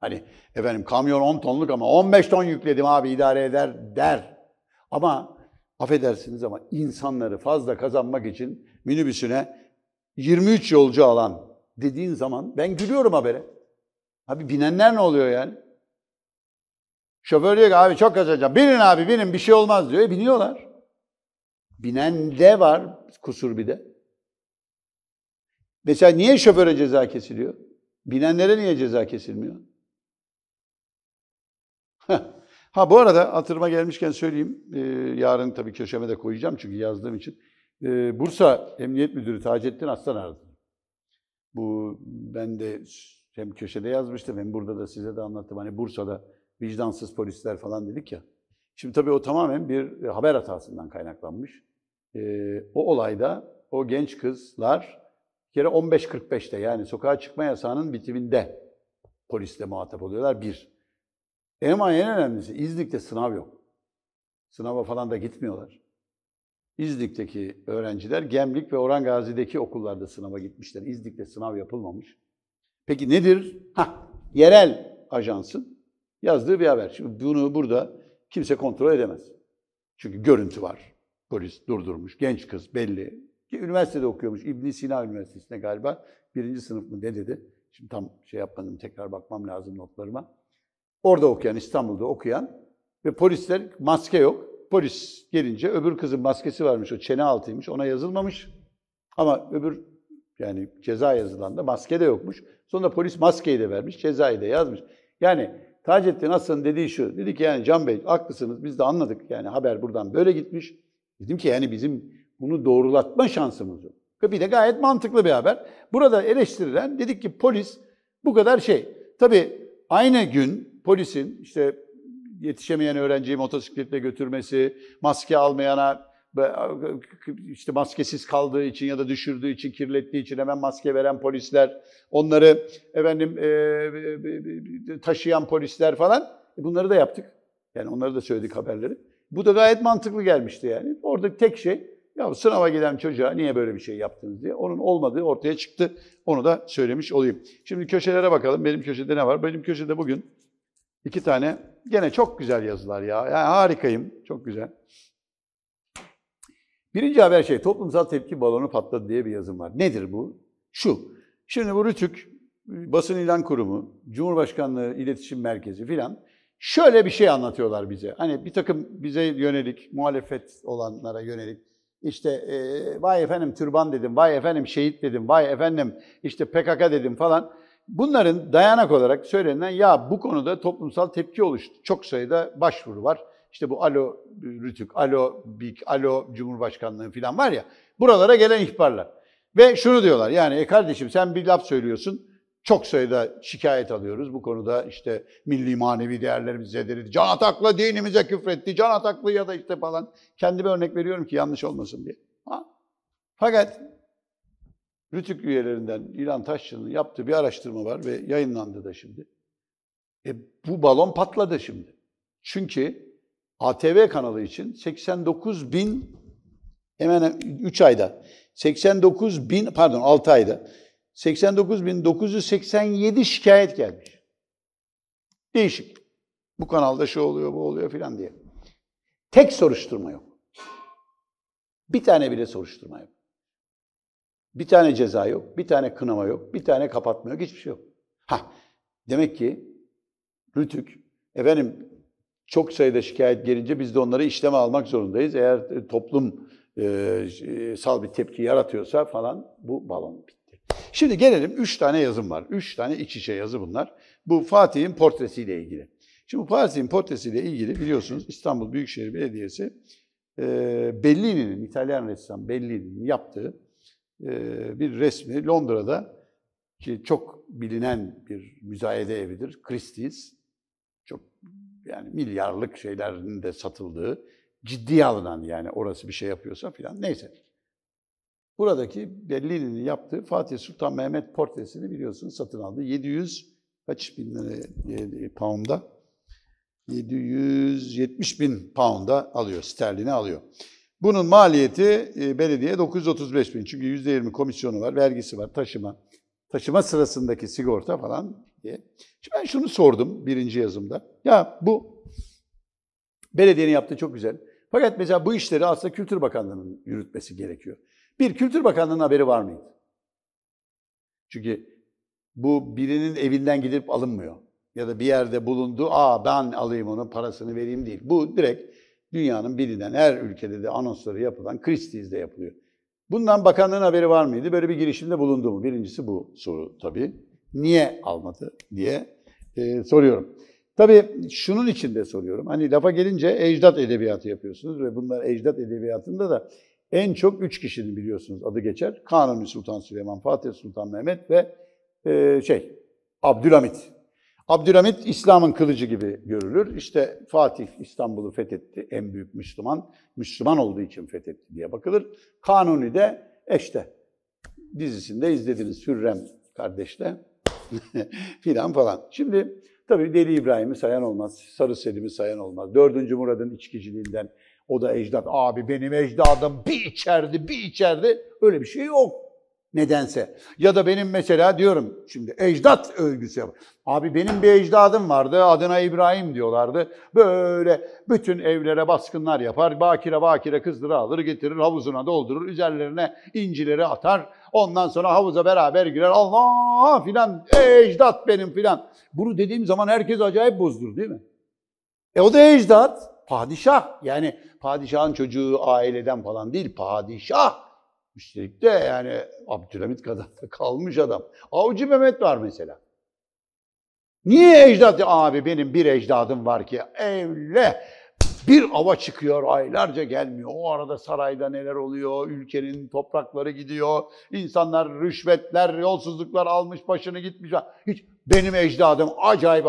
Hani efendim kamyon 10 tonluk ama 15 ton yükledim abi idare eder der. Ama affedersiniz ama insanları fazla kazanmak için minibüsüne 23 yolcu alan dediğin zaman ben gülüyorum habere. Abi binenler ne oluyor yani? Şoför diyor ki abi çok kazanacağım Binin abi binin bir şey olmaz diyor. E, biniyorlar. Binen de var kusur bir de. Mesela niye şoföre ceza kesiliyor? Binenlere niye ceza kesilmiyor? ha bu arada hatırıma gelmişken söyleyeyim. E, yarın tabii köşeme de koyacağım çünkü yazdığım için. E, Bursa Emniyet Müdürü Taceddin Aslan aradı. Bu ben de hem köşede yazmıştım hem burada da size de anlattım. Hani Bursa'da vicdansız polisler falan dedik ya. Şimdi tabii o tamamen bir haber hatasından kaynaklanmış. E, o olayda o genç kızlar bir kere 15.45'te yani sokağa çıkma yasağının bitiminde polisle muhatap oluyorlar. Bir. Ama en önemlisi İznik'te sınav yok. Sınava falan da gitmiyorlar. İznik'teki öğrenciler Gemlik ve Gazideki okullarda sınava gitmişler. İznik'te sınav yapılmamış. Peki nedir? Ha, yerel ajansın yazdığı bir haber. Şimdi bunu burada kimse kontrol edemez. Çünkü görüntü var. Polis durdurmuş. Genç kız belli. Üniversitede okuyormuş. İbn Sina Üniversitesi'nde galiba. Birinci sınıf mı ne dedi? Şimdi tam şey yapmadım. Tekrar bakmam lazım notlarıma. Orada okuyan, İstanbul'da okuyan ve polisler maske yok. Polis gelince öbür kızın maskesi varmış, o çene altıymış, ona yazılmamış. Ama öbür yani ceza yazılan da maske de yokmuş. Sonra polis maskeyi de vermiş, cezayı da yazmış. Yani Taceddin Aslan'ın dediği şu, dedi ki yani Can Bey haklısınız biz de anladık. Yani haber buradan böyle gitmiş. Dedim ki yani bizim bunu doğrulatma şansımız yok. Bir de gayet mantıklı bir haber. Burada eleştirilen dedik ki polis bu kadar şey. Tabii aynı gün polisin işte yetişemeyen öğrenciyi motosikletle götürmesi, maske almayana işte maskesiz kaldığı için ya da düşürdüğü için, kirlettiği için hemen maske veren polisler, onları efendim e, e, e, e taşıyan polisler falan bunları da yaptık. Yani onları da söyledik haberleri. Bu da gayet mantıklı gelmişti yani. Orada tek şey ya sınava giden çocuğa niye böyle bir şey yaptınız diye. Onun olmadığı ortaya çıktı. Onu da söylemiş olayım. Şimdi köşelere bakalım. Benim köşede ne var? Benim köşede bugün İki tane gene çok güzel yazılar ya. Yani harikayım. Çok güzel. Birinci haber şey, toplumsal tepki balonu patladı diye bir yazım var. Nedir bu? Şu, şimdi bu Rütük, Basın ilan Kurumu, Cumhurbaşkanlığı İletişim Merkezi filan şöyle bir şey anlatıyorlar bize. Hani bir takım bize yönelik, muhalefet olanlara yönelik işte e, vay efendim türban dedim, vay efendim şehit dedim, vay efendim işte PKK dedim falan bunların dayanak olarak söylenen ya bu konuda toplumsal tepki oluştu. Çok sayıda başvuru var. İşte bu alo rütük, alo bik, alo cumhurbaşkanlığı falan var ya. Buralara gelen ihbarlar. Ve şunu diyorlar yani e kardeşim sen bir laf söylüyorsun. Çok sayıda şikayet alıyoruz bu konuda işte milli manevi değerlerimiz zedeledi. Can atakla dinimize küfretti. Can Ataklı ya da işte falan. Kendime örnek veriyorum ki yanlış olmasın diye. Ha? Fakat Rütük üyelerinden İlan Taşçı'nın yaptığı bir araştırma var ve yayınlandı da şimdi. E, bu balon patladı şimdi. Çünkü ATV kanalı için 89 bin hemen 3 ayda 89 bin pardon 6 ayda 89 bin 987 şikayet gelmiş. Değişik. Bu kanalda şu oluyor, bu oluyor filan diye. Tek soruşturma yok. Bir tane bile soruşturma yok. Bir tane ceza yok, bir tane kınama yok, bir tane kapatma yok, hiçbir şey yok. Ha, demek ki Rütük, efendim çok sayıda şikayet gelince biz de onları işleme almak zorundayız. Eğer e, toplum e, e, sal bir tepki yaratıyorsa falan bu balon bitti. Şimdi gelelim üç tane yazım var. Üç tane iç içe yazı bunlar. Bu Fatih'in portresiyle ilgili. Şimdi Fatih'in portresiyle ilgili biliyorsunuz İstanbul Büyükşehir Belediyesi e, Bellini'nin, İtalyan ressam Bellini'nin yaptığı ee, bir resmi Londra'da ki çok bilinen bir müzayede evidir. Christie's. Çok yani milyarlık şeylerin de satıldığı, ciddiye alınan yani orası bir şey yapıyorsa filan. Neyse. Buradaki Bellini'nin yaptığı Fatih Sultan Mehmet portresini biliyorsunuz satın aldı. 700 kaç bin e, e, pound'a? 770 bin pound'a alıyor, sterline alıyor. Bunun maliyeti e, belediye 935 bin. Çünkü %20 komisyonu var, vergisi var, taşıma. Taşıma sırasındaki sigorta falan diye. Şimdi ben şunu sordum birinci yazımda. Ya bu belediyenin yaptığı çok güzel. Fakat mesela bu işleri aslında Kültür Bakanlığı'nın yürütmesi gerekiyor. Bir, Kültür Bakanlığı'nın haberi var mıydı? Çünkü bu birinin evinden gidip alınmıyor. Ya da bir yerde bulundu, aa ben alayım onu parasını vereyim değil. Bu direkt Dünyanın bilinen her ülkede de anonsları yapılan Christie's'de yapılıyor. Bundan bakanlığın haberi var mıydı? Böyle bir girişimde bulundu mu? Birincisi bu soru tabii. Niye almadı diye e, soruyorum. Tabii şunun için de soruyorum. Hani lafa gelince ecdat edebiyatı yapıyorsunuz ve bunlar ecdat edebiyatında da en çok üç kişinin biliyorsunuz adı geçer. Kanuni Sultan Süleyman, Fatih Sultan Mehmet ve e, şey Abdülhamit. Abdülhamit İslam'ın kılıcı gibi görülür. İşte Fatih İstanbul'u fethetti, en büyük Müslüman. Müslüman olduğu için fethetti diye bakılır. Kanuni de işte dizisinde izlediğiniz Hürrem kardeşle filan falan. Şimdi tabii Deli İbrahim'i sayan olmaz, Sarı Selim'i sayan olmaz. Dördüncü Murad'ın içkiciliğinden o da ecdat. Abi benim ecdadım bir içerdi, bir içerdi. Öyle bir şey yok. Nedense. Ya da benim mesela diyorum şimdi ecdat övgüsü yap. Abi benim bir ecdadım vardı adına İbrahim diyorlardı. Böyle bütün evlere baskınlar yapar. Bakire bakire kızları alır getirir havuzuna doldurur. Üzerlerine incileri atar. Ondan sonra havuza beraber girer. Allah filan ecdat benim filan. Bunu dediğim zaman herkes acayip bozdur değil mi? E o da ecdat. Padişah. Yani padişahın çocuğu aileden falan değil. Padişah. Üstelik de yani Abdülhamit kadar kalmış adam. Avcı Mehmet var mesela. Niye ecdat? Abi benim bir ecdadım var ki evle bir ava çıkıyor aylarca gelmiyor. O arada sarayda neler oluyor, ülkenin toprakları gidiyor, insanlar rüşvetler, yolsuzluklar almış başını gitmiş. Hiç benim ecdadım acayip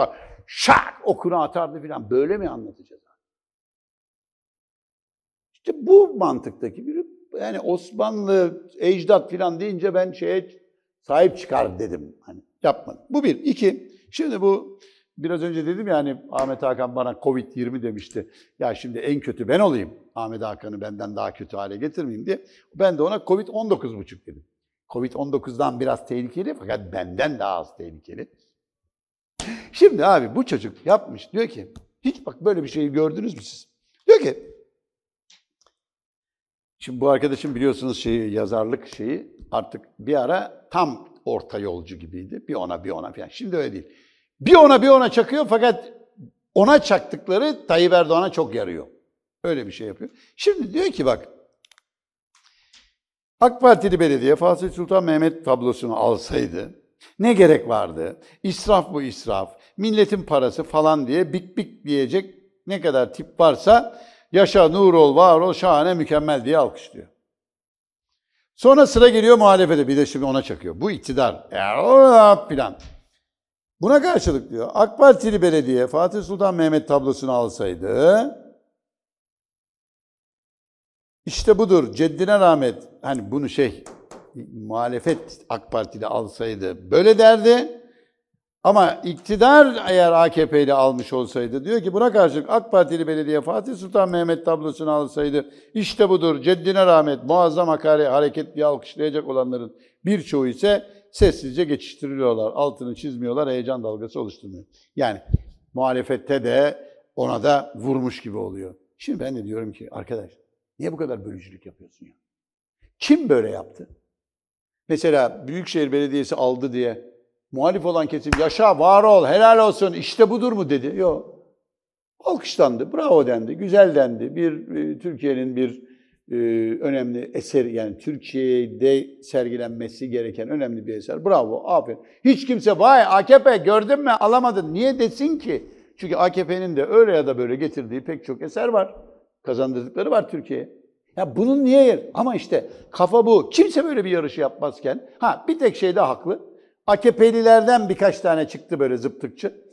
şak okunu atardı filan. Böyle mi anlatacağız? İşte bu mantıktaki bir yani Osmanlı ecdat falan deyince ben şeye sahip çıkar dedim. Hani yapmadım. Bu bir. iki. Şimdi bu biraz önce dedim yani ya hani Ahmet Hakan bana Covid-20 demişti. Ya şimdi en kötü ben olayım. Ahmet Hakan'ı benden daha kötü hale getirmeyeyim diye. Ben de ona Covid-19 buçuk dedim. Covid-19'dan biraz tehlikeli fakat benden daha az tehlikeli. Şimdi abi bu çocuk yapmış diyor ki hiç bak böyle bir şeyi gördünüz mü siz? Diyor ki Şimdi bu arkadaşım biliyorsunuz şeyi, yazarlık şeyi artık bir ara tam orta yolcu gibiydi. Bir ona bir ona falan. Şimdi öyle değil. Bir ona bir ona çakıyor fakat ona çaktıkları Tayyip Erdoğan'a çok yarıyor. Öyle bir şey yapıyor. Şimdi diyor ki bak AK Partili belediye Fatih Sultan Mehmet tablosunu alsaydı ne gerek vardı? İsraf bu israf, milletin parası falan diye bik bik diyecek ne kadar tip varsa yaşa, nur ol, var ol, şahane, mükemmel diye alkışlıyor. Sonra sıra geliyor muhalefete. Bir de şimdi ona çakıyor. Bu iktidar. plan. Buna karşılık diyor. AK Partili belediye Fatih Sultan Mehmet tablosunu alsaydı işte budur. Ceddine rahmet. Hani bunu şey muhalefet AK Partili alsaydı böyle derdi. Ama iktidar eğer AKP'li almış olsaydı diyor ki buna karşılık AK Partili belediye Fatih Sultan Mehmet tablosunu alsaydı işte budur ceddine rahmet muazzam hakari hareketli alkışlayacak olanların birçoğu ise sessizce geçiştiriliyorlar. Altını çizmiyorlar, heyecan dalgası oluşturmuyor. Yani muhalefette de ona da vurmuş gibi oluyor. Şimdi ben de diyorum ki arkadaş niye bu kadar bölücülük yapıyorsun ya? Kim böyle yaptı? Mesela Büyükşehir Belediyesi aldı diye muhalif olan kesim yaşa, var ol, helal olsun, işte budur mu dedi. Yok. Alkışlandı, bravo dendi, güzel dendi. Bir e, Türkiye'nin bir e, önemli eser yani Türkiye'de sergilenmesi gereken önemli bir eser. Bravo, aferin. Hiç kimse vay AKP gördün mü alamadın niye desin ki? Çünkü AKP'nin de öyle ya da böyle getirdiği pek çok eser var. Kazandırdıkları var Türkiye'ye. Ya bunun niye yer? Ama işte kafa bu. Kimse böyle bir yarışı yapmazken, ha bir tek şeyde haklı. AKP'lilerden birkaç tane çıktı böyle zıptıkçı.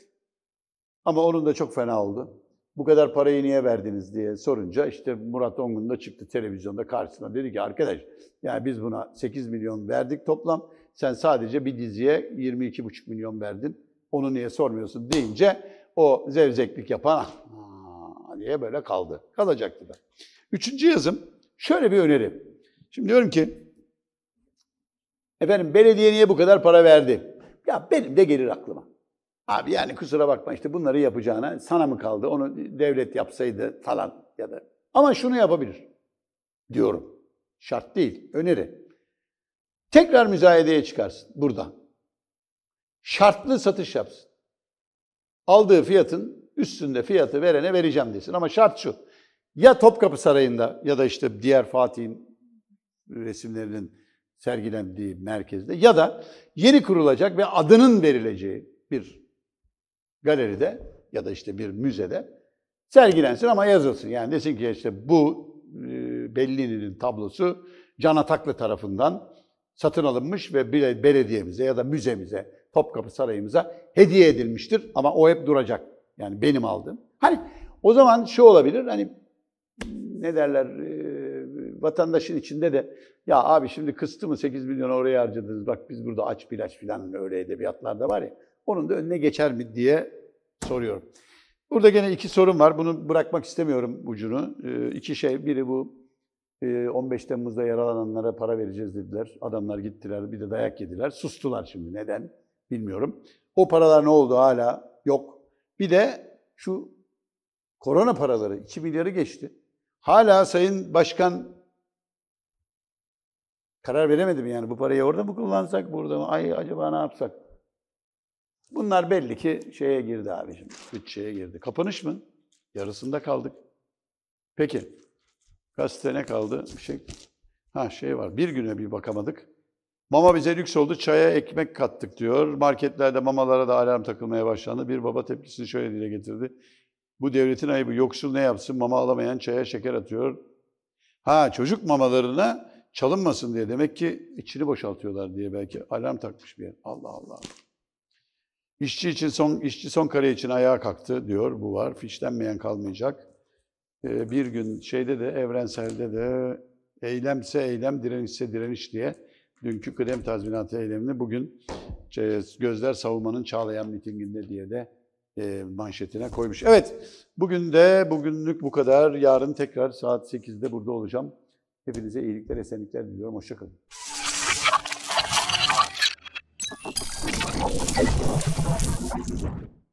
Ama onun da çok fena oldu. Bu kadar parayı niye verdiniz diye sorunca işte Murat Ongun da çıktı televizyonda karşısına. Dedi ki arkadaş yani biz buna 8 milyon verdik toplam. Sen sadece bir diziye 22,5 milyon verdin. Onu niye sormuyorsun deyince o zevzeklik yapan diye böyle kaldı. Kalacaktı da. Üçüncü yazım şöyle bir öneri. Şimdi diyorum ki Efendim belediye niye bu kadar para verdi? Ya benim de gelir aklıma. Abi yani kusura bakma işte bunları yapacağına sana mı kaldı? Onu devlet yapsaydı falan ya da. Ama şunu yapabilir diyorum. Şart değil, öneri. Tekrar müzayedeye çıkarsın burada. Şartlı satış yapsın. Aldığı fiyatın üstünde fiyatı verene vereceğim desin. Ama şart şu. Ya Topkapı Sarayı'nda ya da işte diğer Fatih'in resimlerinin sergilendiği merkezde ya da yeni kurulacak ve adının verileceği bir galeride ya da işte bir müzede sergilensin ama yazılsın. Yani desin ki işte bu e, Bellini'nin tablosu Can Ataklı tarafından satın alınmış ve belediyemize ya da müzemize, Topkapı Sarayımıza hediye edilmiştir ama o hep duracak. Yani benim aldım. Hani o zaman şu olabilir hani ne derler e, Vatandaşın içinde de ya abi şimdi kıstı mı 8 milyon oraya harcadınız bak biz burada aç aç filan öyle edebiyatlar da var ya onun da önüne geçer mi diye soruyorum. Burada gene iki sorun var. Bunu bırakmak istemiyorum ucunu. Ee, iki şey. Biri bu 15 ee, Temmuz'da yaralananlara para vereceğiz dediler. Adamlar gittiler bir de dayak yediler. Sustular şimdi. Neden? Bilmiyorum. O paralar ne oldu hala? Yok. Bir de şu korona paraları 2 milyarı geçti. Hala Sayın Başkan Karar veremedim yani bu parayı orada mı kullansak burada mı? Ay acaba ne yapsak? Bunlar belli ki şeye girdi abicim. Bütçeye girdi. Kapanış mı? Yarısında kaldık. Peki. Gazete ne kaldı? Bir şey. Ha şey var. Bir güne bir bakamadık. Mama bize lüks oldu. Çaya ekmek kattık diyor. Marketlerde mamalara da alarm takılmaya başlandı. Bir baba tepkisini şöyle dile getirdi. Bu devletin ayıbı. Yoksul ne yapsın? Mama alamayan çaya şeker atıyor. Ha çocuk mamalarına çalınmasın diye. Demek ki içini boşaltıyorlar diye belki alarm takmış bir yer. Allah Allah. İşçi için son işçi son kare için ayağa kalktı diyor. Bu var. Fişlenmeyen kalmayacak. Ee, bir gün şeyde de evrenselde de eylemse eylem, direnişse direniş diye dünkü kıdem tazminatı eylemini bugün şey, gözler savunmanın çağlayan mitinginde diye de e, manşetine koymuş. Evet, bugün de bugünlük bu kadar. Yarın tekrar saat 8'de burada olacağım. Hepinize iyilikler, esenlikler diliyorum. Hoşçakalın. Thank